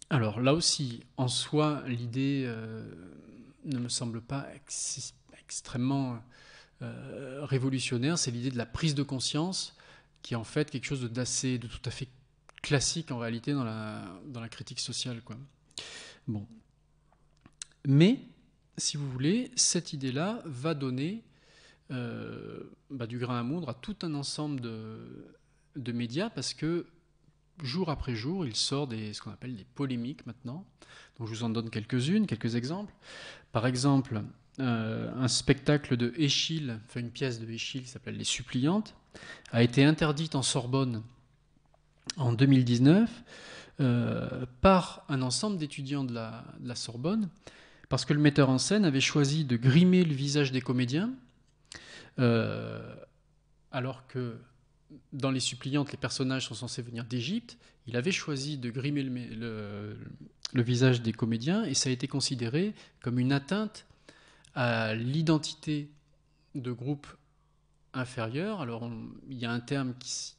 Alors là aussi, en soi, l'idée euh, ne me semble pas extrêmement révolutionnaire. C'est l'idée de la prise de conscience qui est en fait quelque chose d'assez, de tout à fait classique en réalité dans la, dans la critique sociale. Quoi. Bon. Mais si vous voulez, cette idée-là va donner euh, bah, du grain à moudre à tout un ensemble de, médias parce que jour après jour, il sort des, ce qu'on appelle des polémiques maintenant. Donc je vous en donne quelques-unes, quelques exemples. Par exemple, euh, un spectacle de Échille, enfin une pièce de Échille qui s'appelle Les Suppliantes, a été interdite en Sorbonne en 2019 euh, par un ensemble d'étudiants de la Sorbonne parce que le metteur en scène avait choisi de grimer le visage des comédiens, euh, alors que dans Les Suppliantes, les personnages sont censés venir d'Égypte. Il avait choisi de grimer le, visage des comédiens et ça a été considéré comme une atteinte à l'identité de groupe inférieur. Alors, il y a un terme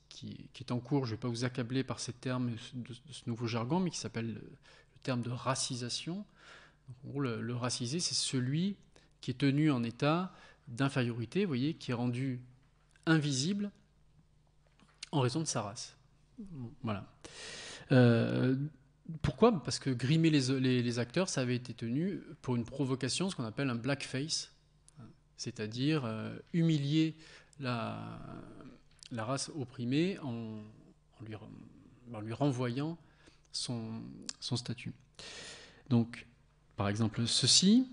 qui, est en cours, je ne vais pas vous accabler par ces termes de, ce nouveau jargon, mais qui s'appelle le terme de racisation le, racisé, c'est celui qui est tenu en état d'infériorité, voyez, qui est rendu invisible en raison de sa race. Voilà. Euh, pourquoi Parce que grimer les, acteurs, ça avait été tenu pour une provocation, ce qu'on appelle un blackface, c'est-à-dire euh, humilier la, race opprimée en, lui, renvoyant son, son statut. Donc, par exemple ceci.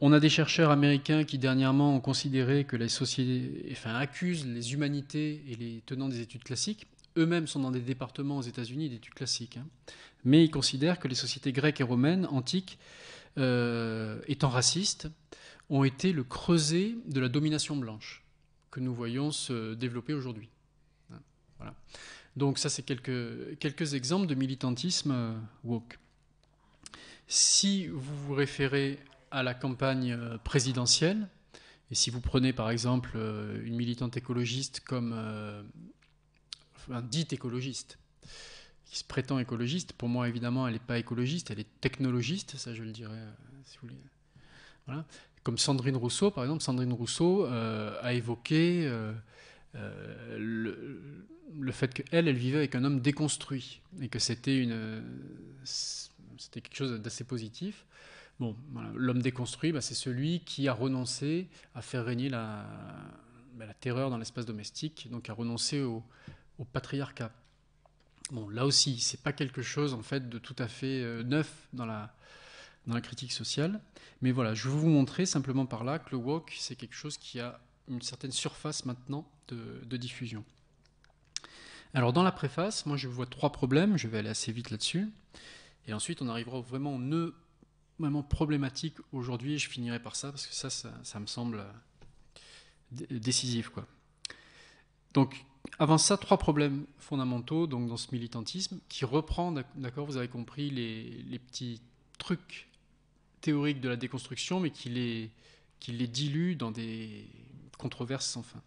On a des chercheurs américains qui dernièrement ont considéré que les sociétés, enfin, accusent les humanités et les tenants des études classiques. Eux-mêmes sont dans des départements aux États-Unis d'études classiques. Hein. Mais ils considèrent que les sociétés grecques et romaines antiques, euh, étant racistes, ont été le creuset de la domination blanche que nous voyons se développer aujourd'hui. Hein. Voilà. Donc ça, c'est quelques, quelques exemples de militantisme euh, woke. Si vous vous référez à la campagne euh, présidentielle, et si vous prenez par exemple euh, une militante écologiste comme euh, un dite écologiste, qui se prétend écologiste, pour moi évidemment elle n'est pas écologiste, elle est technologiste, ça je le dirais si vous voulez. Voilà. Comme Sandrine Rousseau par exemple, Sandrine Rousseau a évoqué le, le, fait qu'elle, elle vivait avec un homme déconstruit et que c'était une c'était quelque chose d'assez positif. Bon, l'homme déconstruit, bah, c'est celui qui a renoncé à faire régner la, bah, la terreur dans l'espace domestique, donc a renoncé au, patriarcat. Bon, là aussi, c'est pas quelque chose en fait de tout à fait euh, neuf dans la, dans la critique sociale, mais voilà, je vais vous montrer simplement par là que le woke, c'est quelque chose qui a une certaine surface maintenant de, de diffusion. Alors dans la préface, moi je vois trois problèmes, je vais aller assez vite là-dessus. Et ensuite, on arrivera vraiment au nœud vraiment problématique aujourd'hui. je finirai par ça parce que ça, ça, me semble euh, décisif. Quoi. Donc, avant ça, trois problèmes fondamentaux donc, dans ce militantisme qui reprend, d'accord, vous avez compris, les, les, petits trucs théoriques de la déconstruction, mais qui les, qui les dilue dans des controverses sans fin.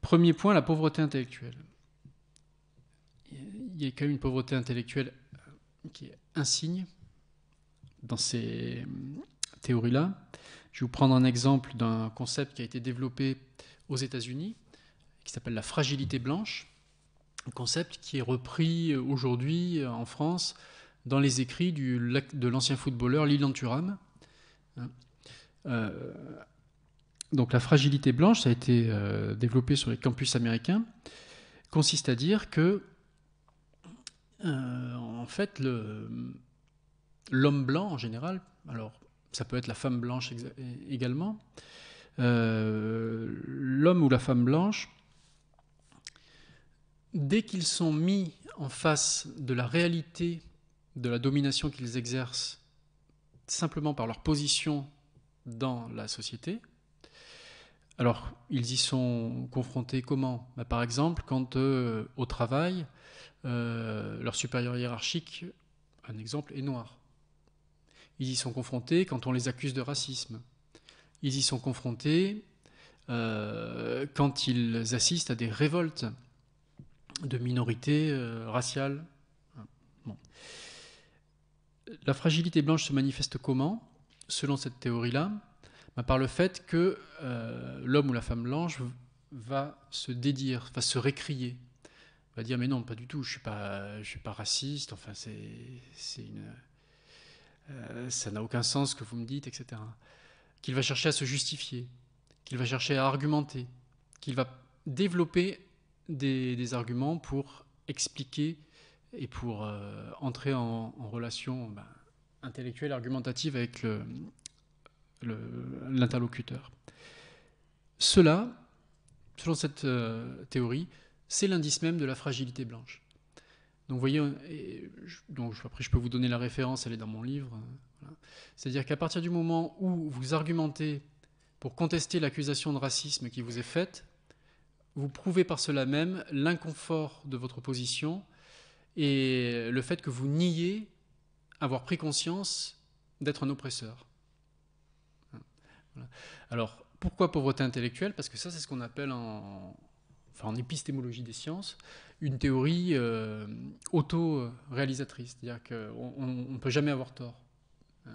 Premier point, la pauvreté intellectuelle. Il y a quand même une pauvreté intellectuelle qui est un signe dans ces théories-là. Je vais vous prendre un exemple d'un concept qui a été développé aux États-Unis, qui s'appelle la fragilité blanche, un concept qui est repris aujourd'hui euh, en France dans les écrits de l'ancien footballeur Lilian Thuram. Hein. Euh, donc la fragilité blanche, ça a été euh, développé sur les campus américains, consiste à dire que euh, en fait, l'homme blanc en général, alors ça peut être la femme blanche également, euh, l'homme ou la femme blanche, dès qu'ils sont mis en face de la réalité de la domination qu'ils exercent simplement par leur position dans la société, alors ils y sont confrontés comment bah, Par exemple, quand euh, au travail, euh, leur supérieur hiérarchique, un exemple, est noir. Ils y sont confrontés quand on les accuse de racisme. Ils y sont confrontés euh, quand ils assistent à des révoltes de minorités euh, raciales. La fragilité blanche se manifeste comment Selon cette théorie-là, bah, par le fait que l'homme ou la femme blanche va se dédire, va se récrier, va dire mais non, pas du tout, je suis pas, je suis pas raciste. Enfin, c'est une, euh, ça n'a aucun sens ce que vous me dites, etc. Qu'il va chercher à se justifier, qu'il va chercher à argumenter, qu'il va développer des, arguments pour expliquer et pour euh, entrer en, relation ben, intellectuelle, argumentative avec l'interlocuteur. Cela, selon cette euh, théorie, c'est l'indice même de la fragilité blanche. Donc voyez, après je peux vous donner la référence, elle est dans mon livre. Hein, C'est-à-dire qu'à partir du moment où vous argumentez pour contester l'accusation de racisme qui vous est faite, vous prouvez par cela même l'inconfort de votre position et le fait que vous niez avoir pris conscience d'être un oppresseur. Hein, Alors, pourquoi pauvreté intellectuelle Parce que ça, c'est ce qu'on appelle en, en épistémologie des sciences, une théorie euh, auto-réalisatrice. C'est-à-dire qu'on ne peut jamais avoir tort. Hein.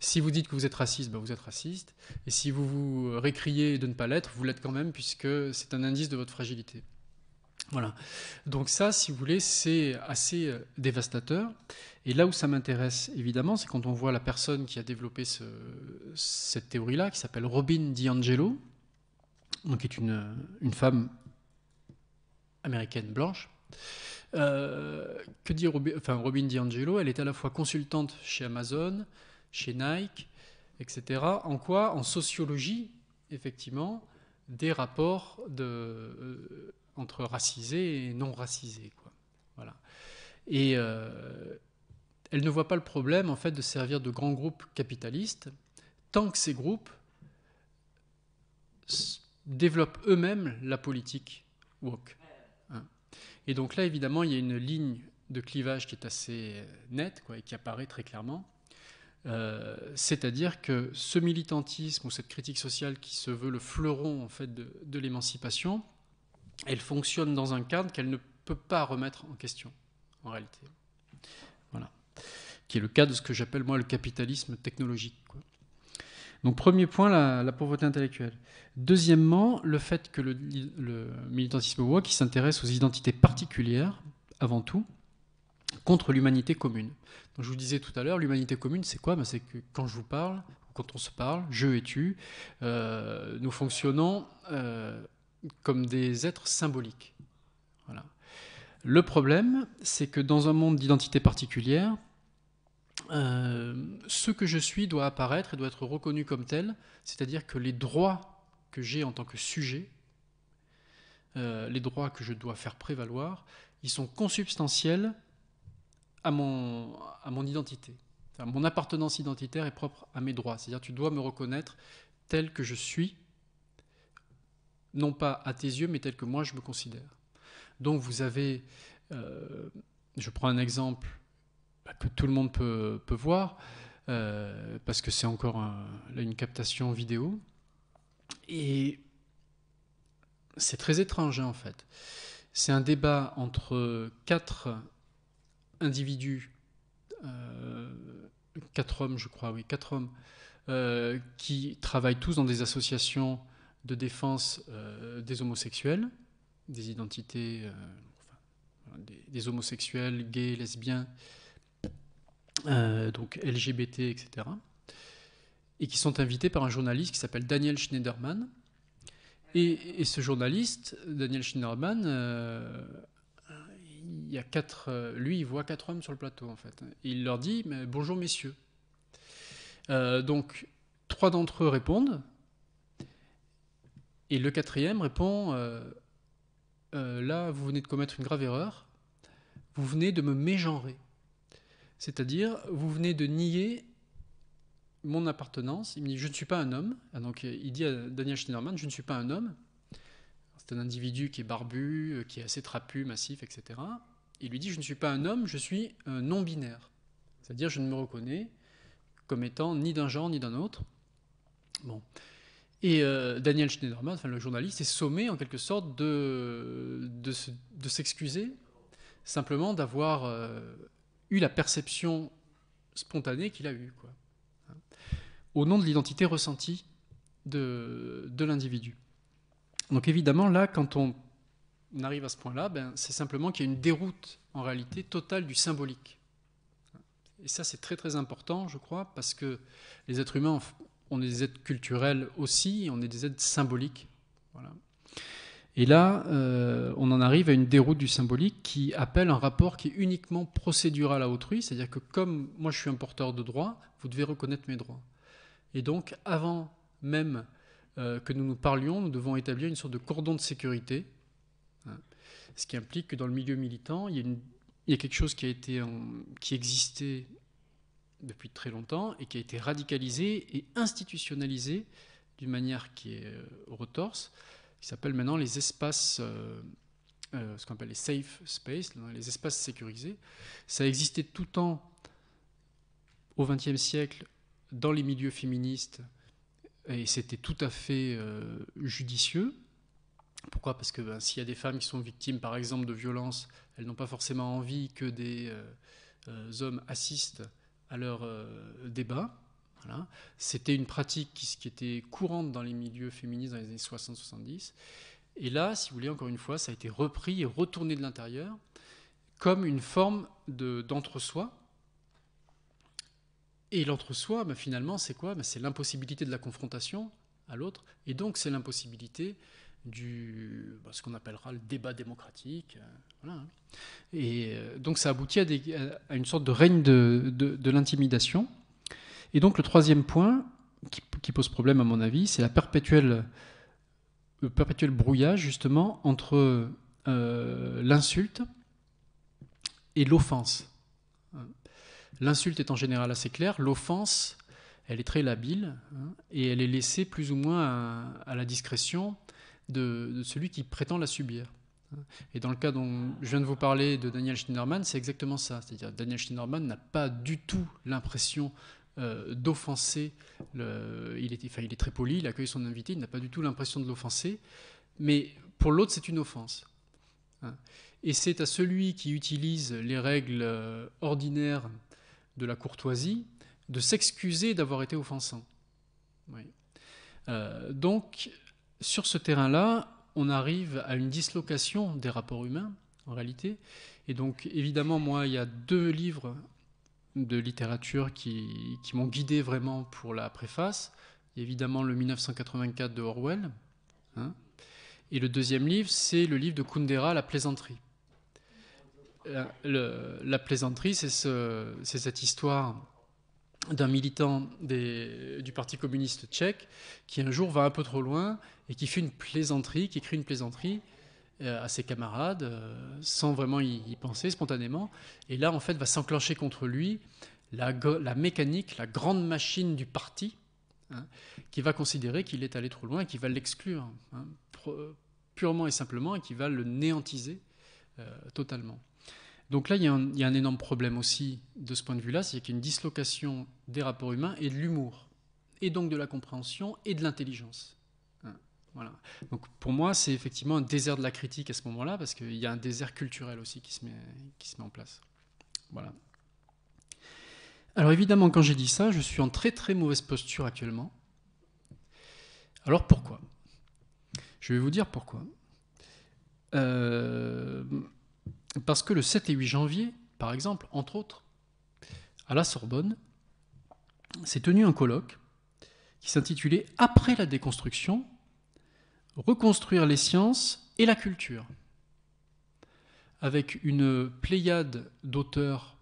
Si vous dites que vous êtes raciste, ben, vous êtes raciste. Et si vous vous récriez de ne pas l'être, vous l'êtes quand même, puisque c'est un indice de votre fragilité. Voilà. Donc ça, si vous voulez, c'est assez euh, dévastateur. Et là où ça m'intéresse, évidemment, c'est quand on voit la personne qui a développé cette théorie-là, qui s'appelle Robin DiAngelo, qui est une femme américaine blanche. Euh, que dit Robin, enfin, Robin DiAngelo Elle est à la fois consultante chez Amazon, chez Nike, etc. En quoi En sociologie, effectivement, des rapports euh, entre racisés et non racisés. Quoi. Voilà. Et euh, elle ne voit pas le problème en fait, de servir de grands groupes capitalistes tant que ces groupes développent eux-mêmes la politique woke. Hein. Et donc là, évidemment, il y a une ligne de clivage qui est assez euh, nette quoi, et qui apparaît très clairement. Euh, c'est-à-dire que ce militantisme ou cette critique sociale qui se veut le fleuron en fait de, de l'émancipation, elle fonctionne dans un cadre qu'elle ne peut pas remettre en question, en réalité. Voilà. Qui est le cas de ce que j'appelle moi le capitalisme technologique. Quoi. Donc premier point, la, pauvreté intellectuelle. Deuxièmement, le fait que le, militantisme woke qui s'intéresse aux identités particulières, avant tout, contre l'humanité commune. je vous disais tout à l'heure, l'humanité commune, c'est quoi ben, C'est que quand je vous parle, quand on se parle, je et tu, euh, nous fonctionnons euh, comme des êtres symboliques. Voilà. Le problème, c'est que dans un monde d'identité particulière, euh, ce que je suis doit apparaître et doit être reconnu comme tel, c'est-à-dire que les droits que j'ai en tant que sujet, euh, les droits que je dois faire prévaloir, ils sont consubstantiels à mon, à mon identité. mon appartenance identitaire est propre à mes droits. C'est-à-dire, tu dois me reconnaître tel que je suis, non pas à tes yeux, mais tel que moi je me considère. Donc, vous avez, euh, je prends un exemple bah, que tout le monde peut, voir, euh, parce que c'est encore une captation vidéo. Et c'est très étrange, hein, en fait. C'est un débat entre quatre individus, euh, quatre hommes, je crois, oui, quatre hommes, euh, qui travaillent tous dans des associations de défense des homosexuels, des identités, des, homosexuels, gays, lesbiens, euh, donc LGBT, etc., et qui sont invités par un journaliste qui s'appelle Daniel Schneiderman. Et, ce journaliste, Daniel Schneiderman, euh, il y a quatre, euh, lui, il voit quatre hommes sur le plateau, en fait. Et il leur dit mais, Bonjour, messieurs. donc, trois d'entre eux répondent, et le quatrième répond Là, vous venez de commettre une grave erreur, vous venez de me mégenrer. C'est-à-dire, vous venez de nier mon appartenance. Il me dit, je ne suis pas un homme. Ah, donc, euh, il dit à Daniel Schneiderman, je ne suis pas un homme. C'est un individu qui est barbu, euh, qui est assez trapu, massif, etc. Il lui dit, je ne suis pas un homme, je suis non-binaire. C'est-à-dire, je ne me reconnais comme étant ni d'un genre ni d'un autre. Bon. Et euh, Daniel Schneiderman, le journaliste, est sommé en quelque sorte de, s'excuser, simplement d'avoir eu la perception spontanée qu'il a eue, quoi. au nom de l'identité ressentie de, l'individu. Donc évidemment, là, quand on arrive à ce point-là, ben, c'est simplement qu'il y a une déroute, en réalité, totale du symbolique. Et ça, c'est très très important, je crois, parce que les êtres humains, on est des êtres culturels aussi, on est des êtres symboliques. Voilà. Et là, euh, on en arrive à une déroute du symbolique qui appelle un rapport qui est uniquement procédural à autrui, c'est-à-dire que comme moi je suis un porteur de droits, vous devez reconnaître mes droits. Et donc, avant même euh, que nous nous parlions, nous devons établir une sorte de cordon de sécurité, hein, ce qui implique que dans le milieu militant, il y a, quelque chose qui, a été qui existait depuis très longtemps et qui a été radicalisé et institutionnalisé d'une manière qui est euh, retorse qui s'appelle maintenant les espaces, euh, euh, ce qu'on appelle les safe spaces, les espaces sécurisés. Ça existait tout le temps au XXe siècle dans les milieux féministes et c'était tout à fait euh, judicieux. Pourquoi Parce que ben, s'il y a des femmes qui sont victimes, par exemple, de violences, elles n'ont pas forcément envie que des hommes assistent à leur débat. C'était une pratique qui, était courante dans les milieux féministes dans les années 60-70. Et là, si vous voulez, encore une fois, ça a été repris et retourné de l'intérieur comme une forme d'entre-soi. et l'entre-soi, ben, finalement, c'est quoi ben, C'est l'impossibilité de la confrontation à l'autre. Et donc, c'est l'impossibilité du ben, ce qu'on appellera le débat démocratique. Euh, et euh, donc ça aboutit à, une sorte de règne de l'intimidation. Et donc le troisième point qui, pose problème à mon avis, c'est la perpétuelle, le perpétuel brouillage justement entre euh, l'insulte et l'offense. L'insulte est en général assez claire, l'offense, elle est très labile hein, et elle est laissée plus ou moins à, la discrétion de, celui qui prétend la subir. Et dans le cas dont je viens de vous parler de Daniel Schneiderman, c'est exactement ça. C'est-à-dire Daniel Schneiderman n'a pas du tout l'impression euh, d'offenser. Il, est, très poli, il accueille son invité, il n'a pas du tout l'impression de l'offenser, mais pour l'autre, c'est une offense. Hein. Et c'est à celui qui utilise les règles euh, ordinaires de la courtoisie de s'excuser d'avoir été offensant. Euh, donc, sur ce terrain-là, on arrive à une dislocation des rapports humains, en réalité. Et donc, évidemment, moi, il y a deux livres de littérature qui, m'ont guidé vraiment pour la préface. évidemment le 1984 de Orwell. Hein. et le deuxième livre, c'est le livre de Kundera, La plaisanterie. Euh, la, plaisanterie, c'est ce, cette histoire d'un militant des, du Parti communiste tchèque qui un jour va un peu trop loin et qui fait une plaisanterie, qui écrit une plaisanterie euh, à ses camarades euh, sans vraiment y, penser spontanément. Et là, en fait, va s'enclencher contre lui la, mécanique, la grande machine du parti, hein, qui va considérer qu'il est allé trop loin et qui va l'exclure hein, euh, purement et simplement et qui va le néantiser totalement. Donc là, il y, il y, a un, énorme problème aussi de ce point de vue-là, c'est qu'il y a une dislocation des rapports humains et de l'humour, et donc de la compréhension et de l'intelligence. Voilà. Donc pour moi, c'est effectivement un désert de la critique à ce moment-là, parce qu'il y a un désert culturel aussi qui se met, qui se met en place. Voilà. Alors évidemment, quand j'ai dit ça, je suis en très très mauvaise posture actuellement. Alors pourquoi Je vais vous dire pourquoi. Euh, parce que le 7 et 8 janvier, par exemple, entre autres, à la Sorbonne, s'est tenu un colloque qui s'intitulait Après la déconstruction, reconstruire les sciences et la culture, avec une pléiade d'auteurs,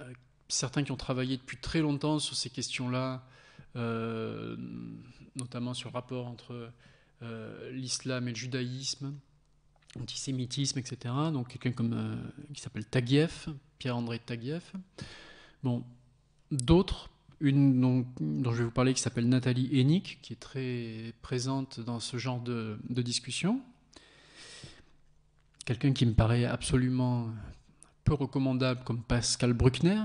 euh, certains qui ont travaillé depuis très longtemps sur ces questions-là, euh, notamment sur le rapport entre euh, l'islam et le judaïsme, antisémitisme, etc. Donc quelqu'un comme qui s'appelle Taguieff, Pierre-André Taguieff. Bon, d'autres une dont, je vais vous parler qui s'appelle Nathalie Hennig, qui est très présente dans ce genre de, discussion. Quelqu'un qui me paraît absolument peu recommandable comme Pascal Bruckner,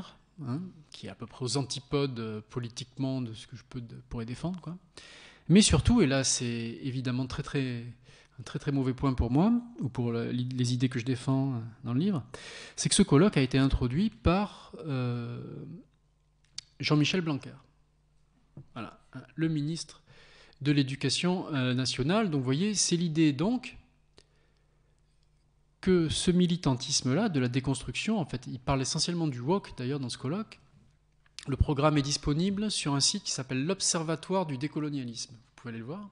hein, qui est à peu près aux antipodes euh, politiquement de ce que je peux, pourrais défendre. Quoi. Mais surtout, et là c'est évidemment très, très, un très très mauvais point pour moi, ou pour les idées que je défends euh, dans le livre, c'est que ce colloque a été introduit par... Euh, Jean-Michel Blanquer. Voilà, euh, le ministre de l'Éducation euh, nationale. Donc vous voyez, c'est l'idée donc que ce militantisme-là, de la déconstruction, en fait, il parle essentiellement du WOC d'ailleurs dans ce colloque. Le programme est disponible sur un site qui s'appelle l'Observatoire du décolonialisme. Vous pouvez aller le voir.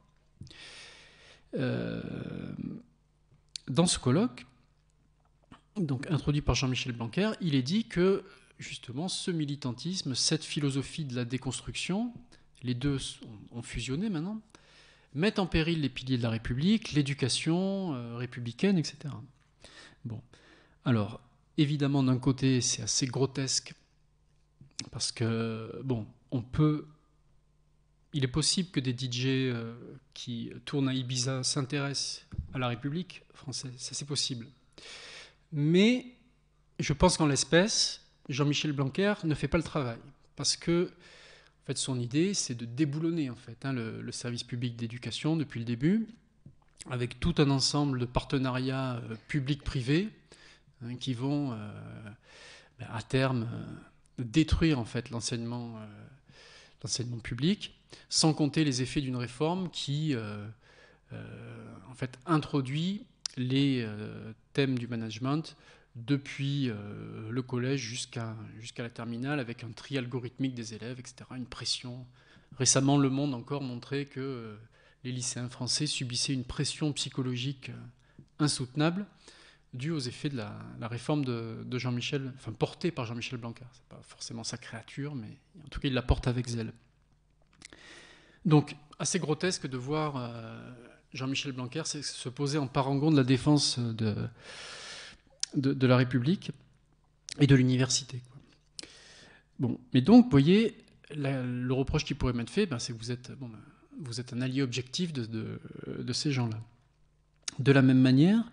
Euh, dans ce colloque, donc introduit par Jean-Michel Blanquer, il est dit que justement ce militantisme, cette philosophie de la déconstruction, les deux ont fusionné maintenant, mettent en péril les piliers de la République, l'éducation euh, républicaine, etc. Bon. Alors, évidemment, d'un côté, c'est assez grotesque, parce que, bon, on peut... Il est possible que des DJ euh, qui tournent à Ibiza s'intéressent à la République française, ça c'est possible. Mais je pense qu'en l'espèce, Jean-Michel Blanquer ne fait pas le travail parce que en fait, son idée, c'est de déboulonner en fait, hein, le, service public d'éducation depuis le début, avec tout un ensemble de partenariats public euh, publics-privés hein, qui vont, euh, ben, à terme, euh, détruire en fait, l'enseignement, l'enseignement public, sans compter les effets d'une réforme qui en fait, introduit les thèmes du management depuis euh, le collège jusqu'à jusqu'à la terminale, avec un tri algorithmique des élèves, etc., une pression. Récemment, Le Monde encore montrait que euh, les lycéens français subissaient une pression psychologique euh, insoutenable due aux effets de la, réforme de, Jean-Michel, enfin portée par Jean-Michel Blanquer. C'est pas forcément sa créature, mais en tout cas, il la porte avec zèle. Donc, assez grotesque de voir Jean-Michel Blanquer se poser en parangon de la défense de de, la République et de l'université. Bon, mais donc, vous voyez, le reproche qui pourrait m'être fait, ben, c'est que vous êtes, ben, vous êtes un allié objectif de, ces gens-là. De la même manière,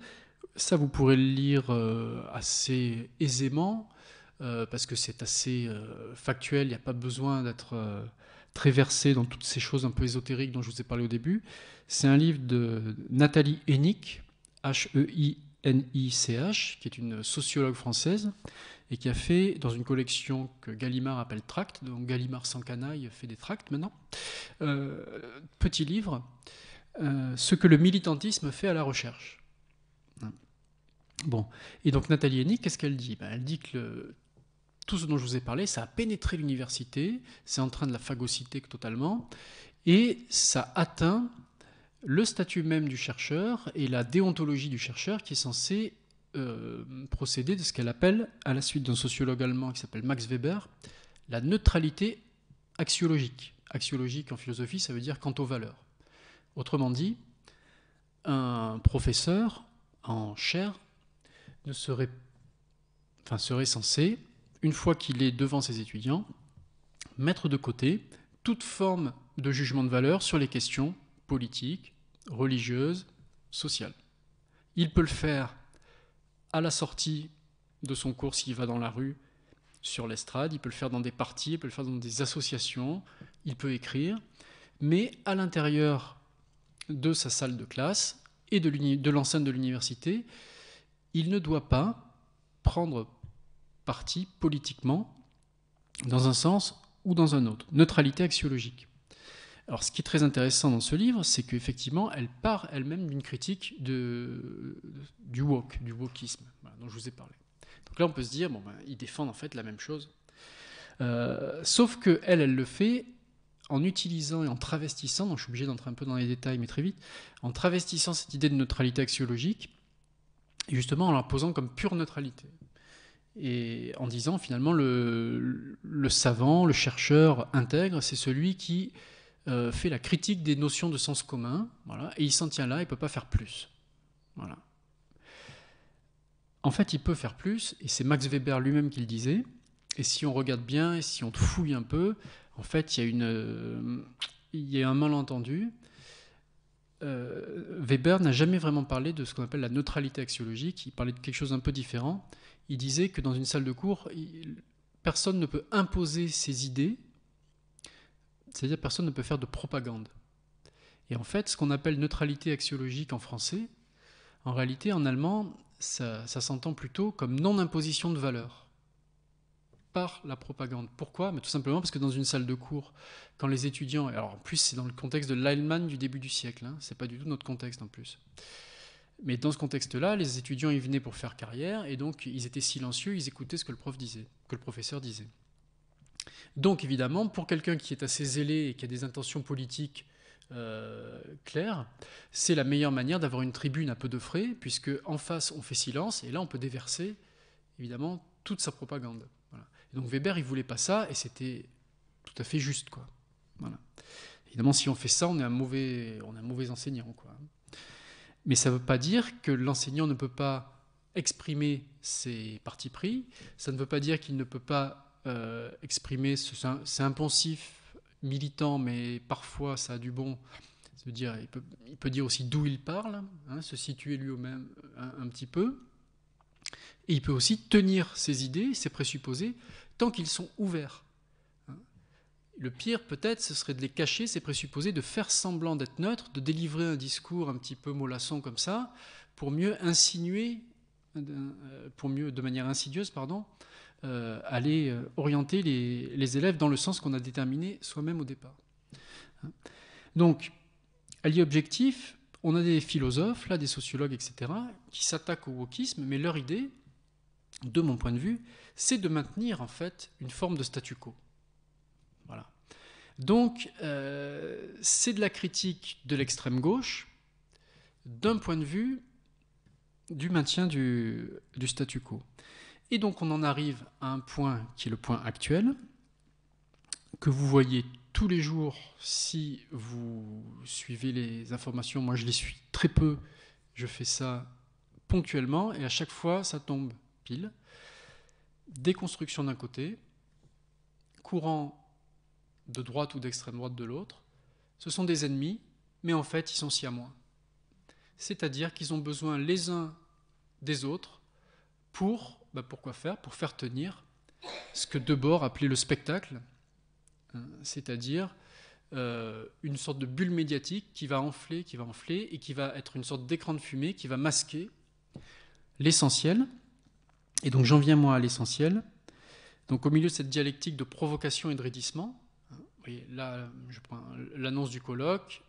ça vous pourrez le lire euh, assez aisément, euh, parce que c'est assez euh, factuel, il n'y a pas besoin d'être très versé dans toutes ces choses un peu ésotériques dont je vous ai parlé au début. C'est un livre de Nathalie Hennick, h e i NICH, qui est une sociologue française, et qui a fait, dans une collection que Gallimard appelle Tract, donc Gallimard sans canaille fait des tracts maintenant, euh, petit livre, euh, Ce que le militantisme fait à la recherche. Bon, et donc Nathalie Hennig, qu'est-ce qu'elle dit ben, Elle dit que tout ce dont je vous ai parlé, ça a pénétré l'université, c'est en train de la phagocyter totalement, et ça atteint le statut même du chercheur et la déontologie du chercheur qui est censé euh, procéder de ce qu'elle appelle, à la suite d'un sociologue allemand qui s'appelle Max Weber, la neutralité axiologique. Axiologique en philosophie, ça veut dire quant aux valeurs. Autrement dit, un professeur en chair ne serait, enfin, serait censé, une fois qu'il est devant ses étudiants, mettre de côté toute forme de jugement de valeur sur les questions politique, religieuse, sociale. Il peut le faire à la sortie de son cours s'il va dans la rue, sur l'estrade, il peut le faire dans des partis, il peut le faire dans des associations, il peut écrire, mais à l'intérieur de sa salle de classe et de l'enceinte de l'université, il ne doit pas prendre parti politiquement dans un sens ou dans un autre. Neutralité axiologique. Alors, ce qui est très intéressant dans ce livre, c'est qu'effectivement, elle part elle-même d'une critique de, du woke, du wokisme, dont je vous ai parlé. Donc là, on peut se dire, bon, ben, ils défendent en fait la même chose. Euh, sauf que elle, elle le fait en utilisant et en travestissant, donc je suis obligé d'entrer un peu dans les détails, mais très vite, en travestissant cette idée de neutralité axiologique, et justement en la posant comme pure neutralité. Et en disant finalement le savant, le chercheur intègre, c'est celui qui euh, fait la critique des notions de sens commun, voilà, et il s'en tient là, il ne peut pas faire plus. Voilà. En fait, il peut faire plus, et c'est Max Weber lui-même qui le disait. Et si on regarde bien, et si on fouille un peu, en fait, il y a, une, euh, un malentendu. Euh, Weber n'a jamais vraiment parlé de ce qu'on appelle la neutralité axiologique. Il parlait de quelque chose d'un peu différent. Il disait que dans une salle de cours, personne ne peut imposer ses idées c'est-à-dire personne ne peut faire de propagande. Et en fait, ce qu'on appelle neutralité axiologique en français, en réalité, en allemand, ça, s'entend plutôt comme non-imposition de valeur par la propagande. Pourquoi Mais Tout simplement parce que dans une salle de cours, quand les étudiants, alors en plus c'est dans le contexte de l'Allemagne du début du siècle, hein, c'est pas du tout notre contexte en plus. Mais dans ce contexte-là, les étudiants y venaient pour faire carrière et donc ils étaient silencieux, ils écoutaient ce que le prof disait, que le professeur disait. Donc évidemment, pour quelqu'un qui est assez zélé et qui a des intentions politiques euh, claires, c'est la meilleure manière d'avoir une tribune à peu de frais, puisque en face on fait silence, et là on peut déverser évidemment toute sa propagande. donc Weber, il voulait pas ça, et c'était tout à fait juste, quoi. Voilà. Évidemment, si on fait ça, on est un mauvais, on est mauvais enseignant, quoi. Mais ça ne veut pas dire que l'enseignant ne peut pas exprimer ses partis pris. Ça ne veut pas dire qu'il ne peut pas euh, exprimer, c'est impensif, militant, mais parfois ça a du bon. Dire, il, peut, dire aussi d'où il parle, hein, se situer lui-même un, petit peu. Et il peut aussi tenir ses idées, ses présupposés, tant qu'ils sont ouverts. Hein. Le pire, peut-être, ce serait de les cacher, ses présupposés, de faire semblant d'être neutre, de délivrer un discours un petit peu mollasson comme ça, pour mieux insinuer, euh, pour mieux, de manière insidieuse, pardon, euh, aller euh, orienter les, élèves dans le sens qu'on a déterminé soi-même au départ. Hein. Donc, allié objectif, on a des philosophes, là, des sociologues, etc., qui s'attaquent au wokisme, mais leur idée, de mon point de vue, c'est de maintenir en fait une forme de statu quo. Voilà. Donc, euh, c'est de la critique de l'extrême gauche d'un point de vue du maintien du statu quo. Et donc on en arrive à un point qui est le point actuel, que vous voyez tous les jours si vous suivez les informations. Moi je les suis très peu, je fais ça ponctuellement et à chaque fois ça tombe pile. Déconstruction d'un côté, courant de droite ou d'extrême droite de l'autre, ce sont des ennemis, mais en fait ils sont si à moi. C'est-à-dire qu'ils ont besoin les uns des autres pour bah, pourquoi faire Pour faire tenir ce que Debord appelait le spectacle, hein, c'est-à-dire euh, une sorte de bulle médiatique qui va enfler, qui va enfler, et qui va être une sorte d'écran de fumée qui va masquer l'essentiel. Et donc j'en viens moi à l'essentiel. Donc au milieu de cette dialectique de provocation et de raidissement, hein, là je prends l'annonce du colloque,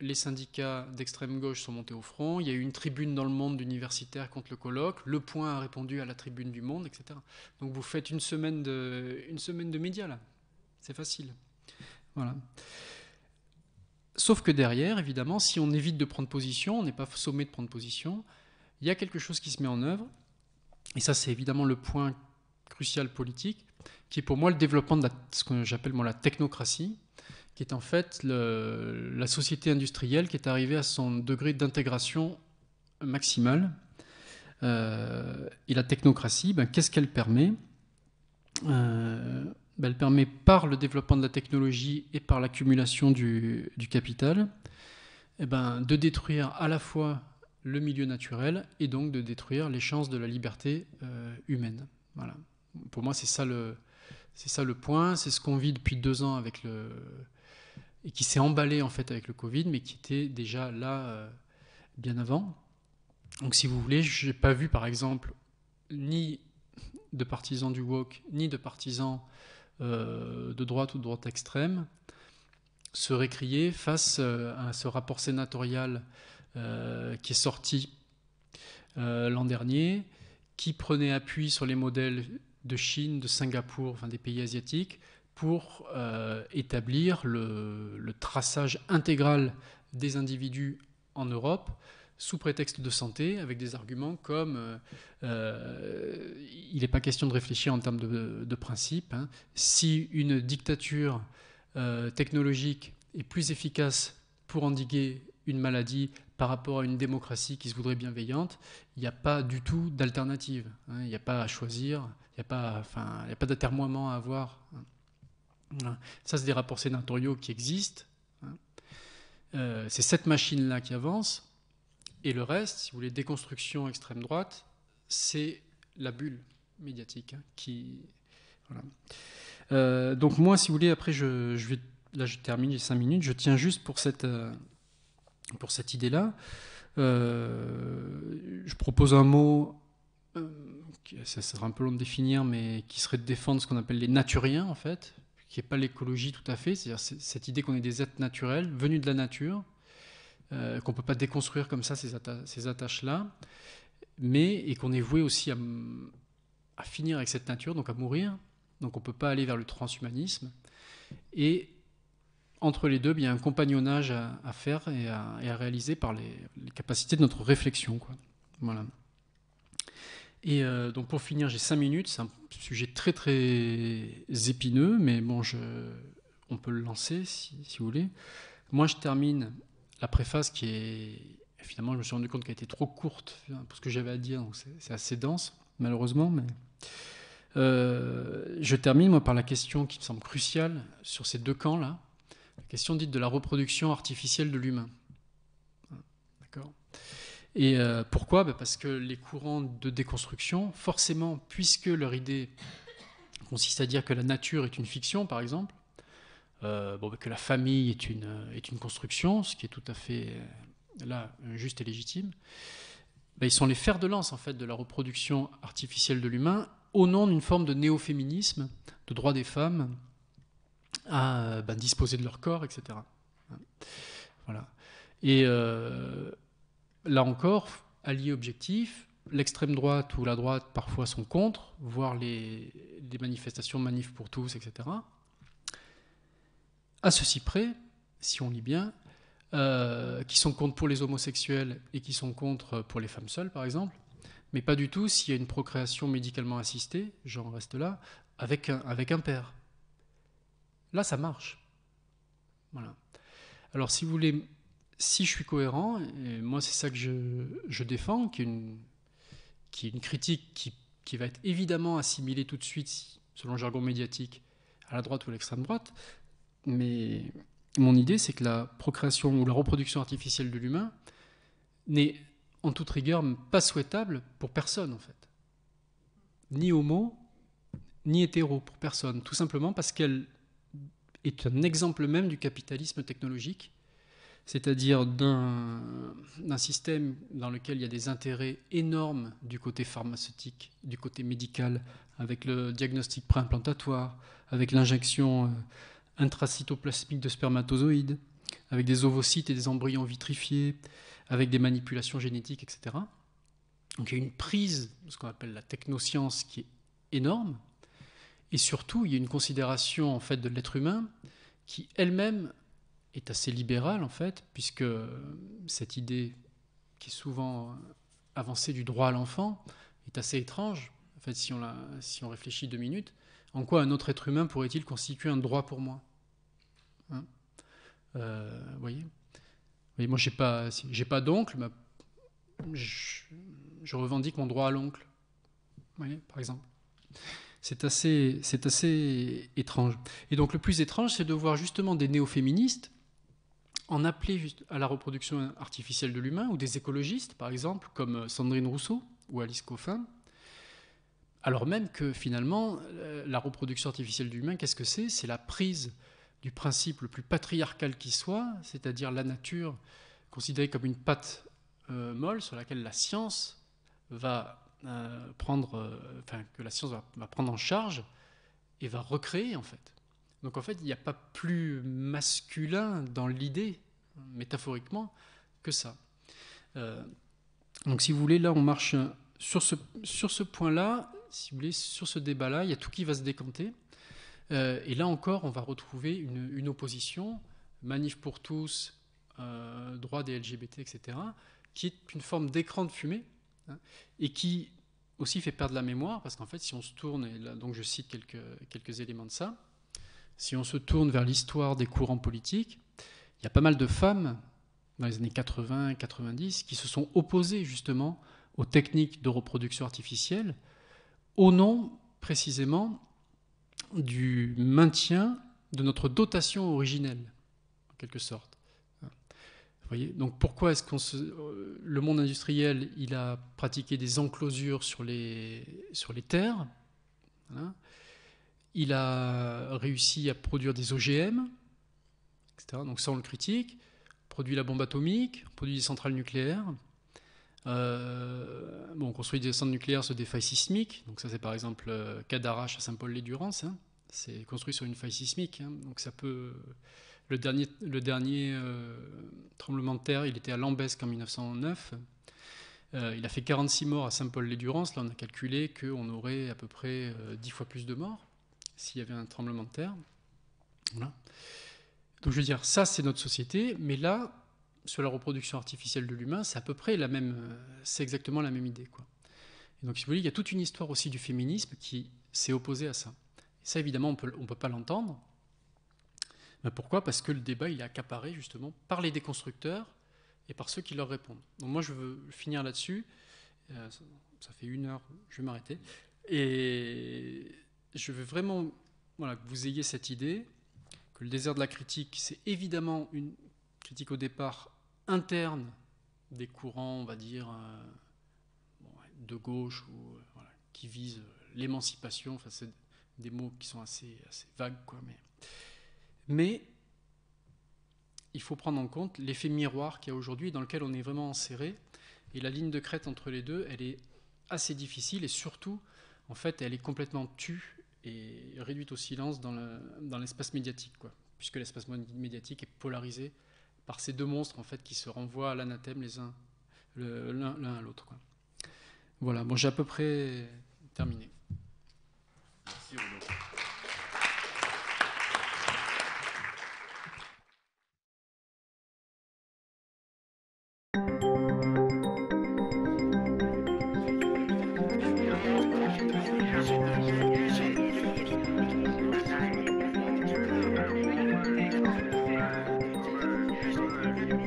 les syndicats d'extrême gauche sont montés au front, il y a eu une tribune dans le monde universitaire contre le colloque, Le Point a répondu à la tribune du monde, etc. Donc vous faites une semaine de, une semaine de médias là. C'est facile. Voilà. Sauf que derrière, évidemment, si on évite de prendre position, on n'est pas sommé de prendre position, il y a quelque chose qui se met en œuvre, et ça c'est évidemment le point crucial politique, qui est pour moi le développement de ce que j'appelle moi la technocratie, qui est en fait la société industrielle qui est arrivée à son degré d'intégration maximale. Euh, et la technocratie, ben, qu'est-ce qu'elle permet euh, ben, Elle permet par le développement de la technologie et par l'accumulation du, capital eh ben, de détruire à la fois le milieu naturel et donc de détruire les chances de la liberté euh, humaine. Voilà. Pour moi, c'est ça c'est ça le point. C'est ce qu'on vit depuis deux ans avec le, et qui s'est emballé en fait avec le Covid, mais qui était déjà là euh, bien avant. Donc si vous voulez, je n'ai pas vu par exemple ni de partisans du wok, ni de partisans euh, de droite ou de droite extrême se récrier face euh, à ce rapport sénatorial qui est sorti l'an dernier, qui prenait appui sur les modèles de Chine, de Singapour, enfin des pays asiatiques, pour euh, établir le, traçage intégral des individus en Europe sous prétexte de santé, avec des arguments comme euh, euh, il n'est pas question de réfléchir en termes de, de principe. Hein. Si une dictature technologique est plus efficace pour endiguer une maladie par rapport à une démocratie qui se voudrait bienveillante, il n'y a pas du tout d'alternative. Hein. Il n'y a pas à choisir, il n'y a pas, enfin, pas d'atermoiement à avoir. Hein. Hein. Ça, c'est des rapports sénatoriaux qui existent. Hein. Euh, c'est cette machine-là qui avance. Et le reste, si vous voulez, déconstruction extrême droite, c'est la bulle médiatique hein, qui. Euh, donc, moi, si vous voulez, après, je, là, je termine j'ai 5 minutes. Je tiens juste pour cette, euh, pour cette idée-là. je propose un mot, ça sera un peu long de définir, mais qui serait de défendre ce qu'on appelle les naturiens, en fait, qui n'est pas l'écologie tout à fait, c'est-à-dire cette idée qu'on est des êtres naturels, venus de la nature, euh, qu'on ne peut pas déconstruire comme ça ces, attaches-là, mais et qu'on est voué aussi à, finir avec cette nature, donc à mourir, donc on ne peut pas aller vers le transhumanisme. Et entre les deux, il y a un compagnonnage à, faire et à, réaliser par les, capacités de notre réflexion. Quoi. Voilà. Et euh, donc pour finir, j'ai 5 minutes. C'est un sujet très très épineux, mais bon, on peut le lancer si, vous voulez. Moi, je termine la préface qui est finalement, je me suis rendu compte qu'elle était trop courte pour ce que j'avais à dire. Donc c'est assez dense, malheureusement, mais euh, je termine moi par la question qui me semble cruciale sur ces deux camps là. La question dite de la reproduction artificielle de l'humain. D'accord. Et euh, pourquoi bah, Parce que les courants de déconstruction, forcément, puisque leur idée consiste à dire que la nature est une fiction, par exemple, euh, bah, que la famille est une, euh, est une construction, ce qui est tout à fait là juste et légitime, bah, ils sont les fers de lance en fait de la reproduction artificielle de l'humain au nom d'une forme de néo-féminisme, de droit des femmes à disposer de leur corps, etc. Voilà. Et là encore, allié objectif, l'extrême droite ou la droite parfois sont contre, voire les, manifestations manif pour tous, etc. À ceci près, si on lit bien, euh, qui sont contre pour les homosexuels et qui sont contre pour les femmes seules, par exemple, mais pas du tout s'il y a une procréation médicalement assistée, j'en reste là, avec un, avec un père. Là, ça marche. Voilà. Alors, si vous voulez si je suis cohérent, et moi c'est ça que je, défends, qui est une, critique qui, qui, va être évidemment assimilée tout de suite, selon le jargon médiatique, à la droite ou à l'extrême droite, mais mon idée c'est que la procréation ou la reproduction artificielle de l'humain n'est en toute rigueur pas souhaitable pour personne en fait. Ni homo, ni hétéro pour personne, tout simplement parce qu'elle est un exemple même du capitalisme technologique c'est-à-dire d'un système dans lequel il y a des intérêts énormes du côté pharmaceutique, du côté médical, avec le diagnostic préimplantatoire, avec l'injection euh, intracytoplasmique de spermatozoïdes, avec des ovocytes et des embryons vitrifiés, avec des manipulations génétiques, etc. Donc il y a une prise, de ce qu'on appelle la technoscience, qui est énorme. Et surtout, il y a une considération en fait de l'être humain qui elle-même est assez libérale en fait, puisque cette idée qui est souvent avancée du droit à l'enfant est assez étrange. En fait, si on, la, si on réfléchit deux minutes, en quoi un autre être humain pourrait-il constituer un droit pour moi hein? euh, Vous voyez, Moi, j'ai pas, j'ai pas d'oncle, mais je, revendique mon droit à l'oncle. Vous voyez, par exemple. C'est assez, c'est assez étrange. Et donc le plus étrange, c'est de voir justement des néo-féministes en appeler à la reproduction artificielle de l'humain, ou des écologistes, par exemple, comme Sandrine Rousseau ou Alice Coffin, alors même que finalement, euh, la reproduction artificielle de l'humain, qu'est-ce que c'est C'est la prise du principe le plus patriarcal qui soit, c'est-à-dire la nature considérée comme une patte euh, molle sur laquelle la science va euh, prendre, enfin, que la science va, prendre en charge et va recréer en fait. Donc en fait, il n'y a pas plus masculin dans l'idée, métaphoriquement, que ça. Euh, donc si vous voulez, là, on marche sur ce, sur ce point-là, si vous voulez, sur ce débat-là, il y a tout qui va se décanter. Euh, et là encore, on va retrouver une, opposition, manif pour tous, euh, droit des LGBT, etc., qui est une forme d'écran de fumée, hein, et qui aussi fait perdre la mémoire, parce qu'en fait, si on se tourne, et là, donc je cite quelques, quelques éléments de ça, si on se tourne vers l'histoire des courants politiques, il y a pas mal de femmes dans les années 80 90 qui se sont opposées justement aux techniques de reproduction artificielle au nom précisément du maintien de notre dotation originelle, en quelque sorte. Vous voyez Donc pourquoi est-ce que euh, le monde industriel il a pratiqué des enclosures sur les, terres hein il a réussi à produire des OGM, etc. Donc sans on le critique. Produit la bombe atomique, produit des centrales nucléaires. Euh, on construit des centres nucléaires sur des failles sismiques. Donc ça, c'est par exemple Cadarache euh, à Saint-Paul-les-Durance. Hein. C'est construit sur une faille sismique. Hein. Donc ça peut... Le dernier, le dernier euh, tremblement de terre, il était à Lambesque en 1909. il a fait 46 morts à Saint-Paul-les-Durances. Là, on a calculé qu'on aurait à peu près 10 fois plus de morts s'il y avait un tremblement de terre. Donc je veux dire, ça c'est notre société, mais là, sur la reproduction artificielle de l'humain, c'est à peu près la même, euh, c'est exactement la même idée. Quoi. Et donc si vous voulez, il y a toute une histoire aussi du féminisme qui s'est opposée à ça. Et ça évidemment, on peut, ne peut pas l'entendre. pourquoi Parce que le débat, il est accaparé justement par les déconstructeurs et par ceux qui leur répondent. Donc moi, je veux finir là-dessus. Euh, ça fait une heure, je vais m'arrêter. Et je veux vraiment voilà, que vous ayez cette idée que le désert de la critique, c'est évidemment une critique au départ interne des courants, on va dire, euh, de gauche, ou, euh, qui visent l'émancipation. Enfin, c'est des mots qui sont assez, vagues, quoi, mais... mais il faut prendre en compte l'effet miroir qu'il y a aujourd'hui, dans lequel on est vraiment enserré. Et la ligne de crête entre les deux, elle est assez difficile et surtout, en fait, elle est complètement tue et réduite au silence dans, l'espace médiatique, quoi, puisque l'espace médiatique est polarisé par ces deux monstres en fait qui se renvoient à l'anathème les uns l'un, à l'autre. Voilà, bon j'ai à peu près terminé.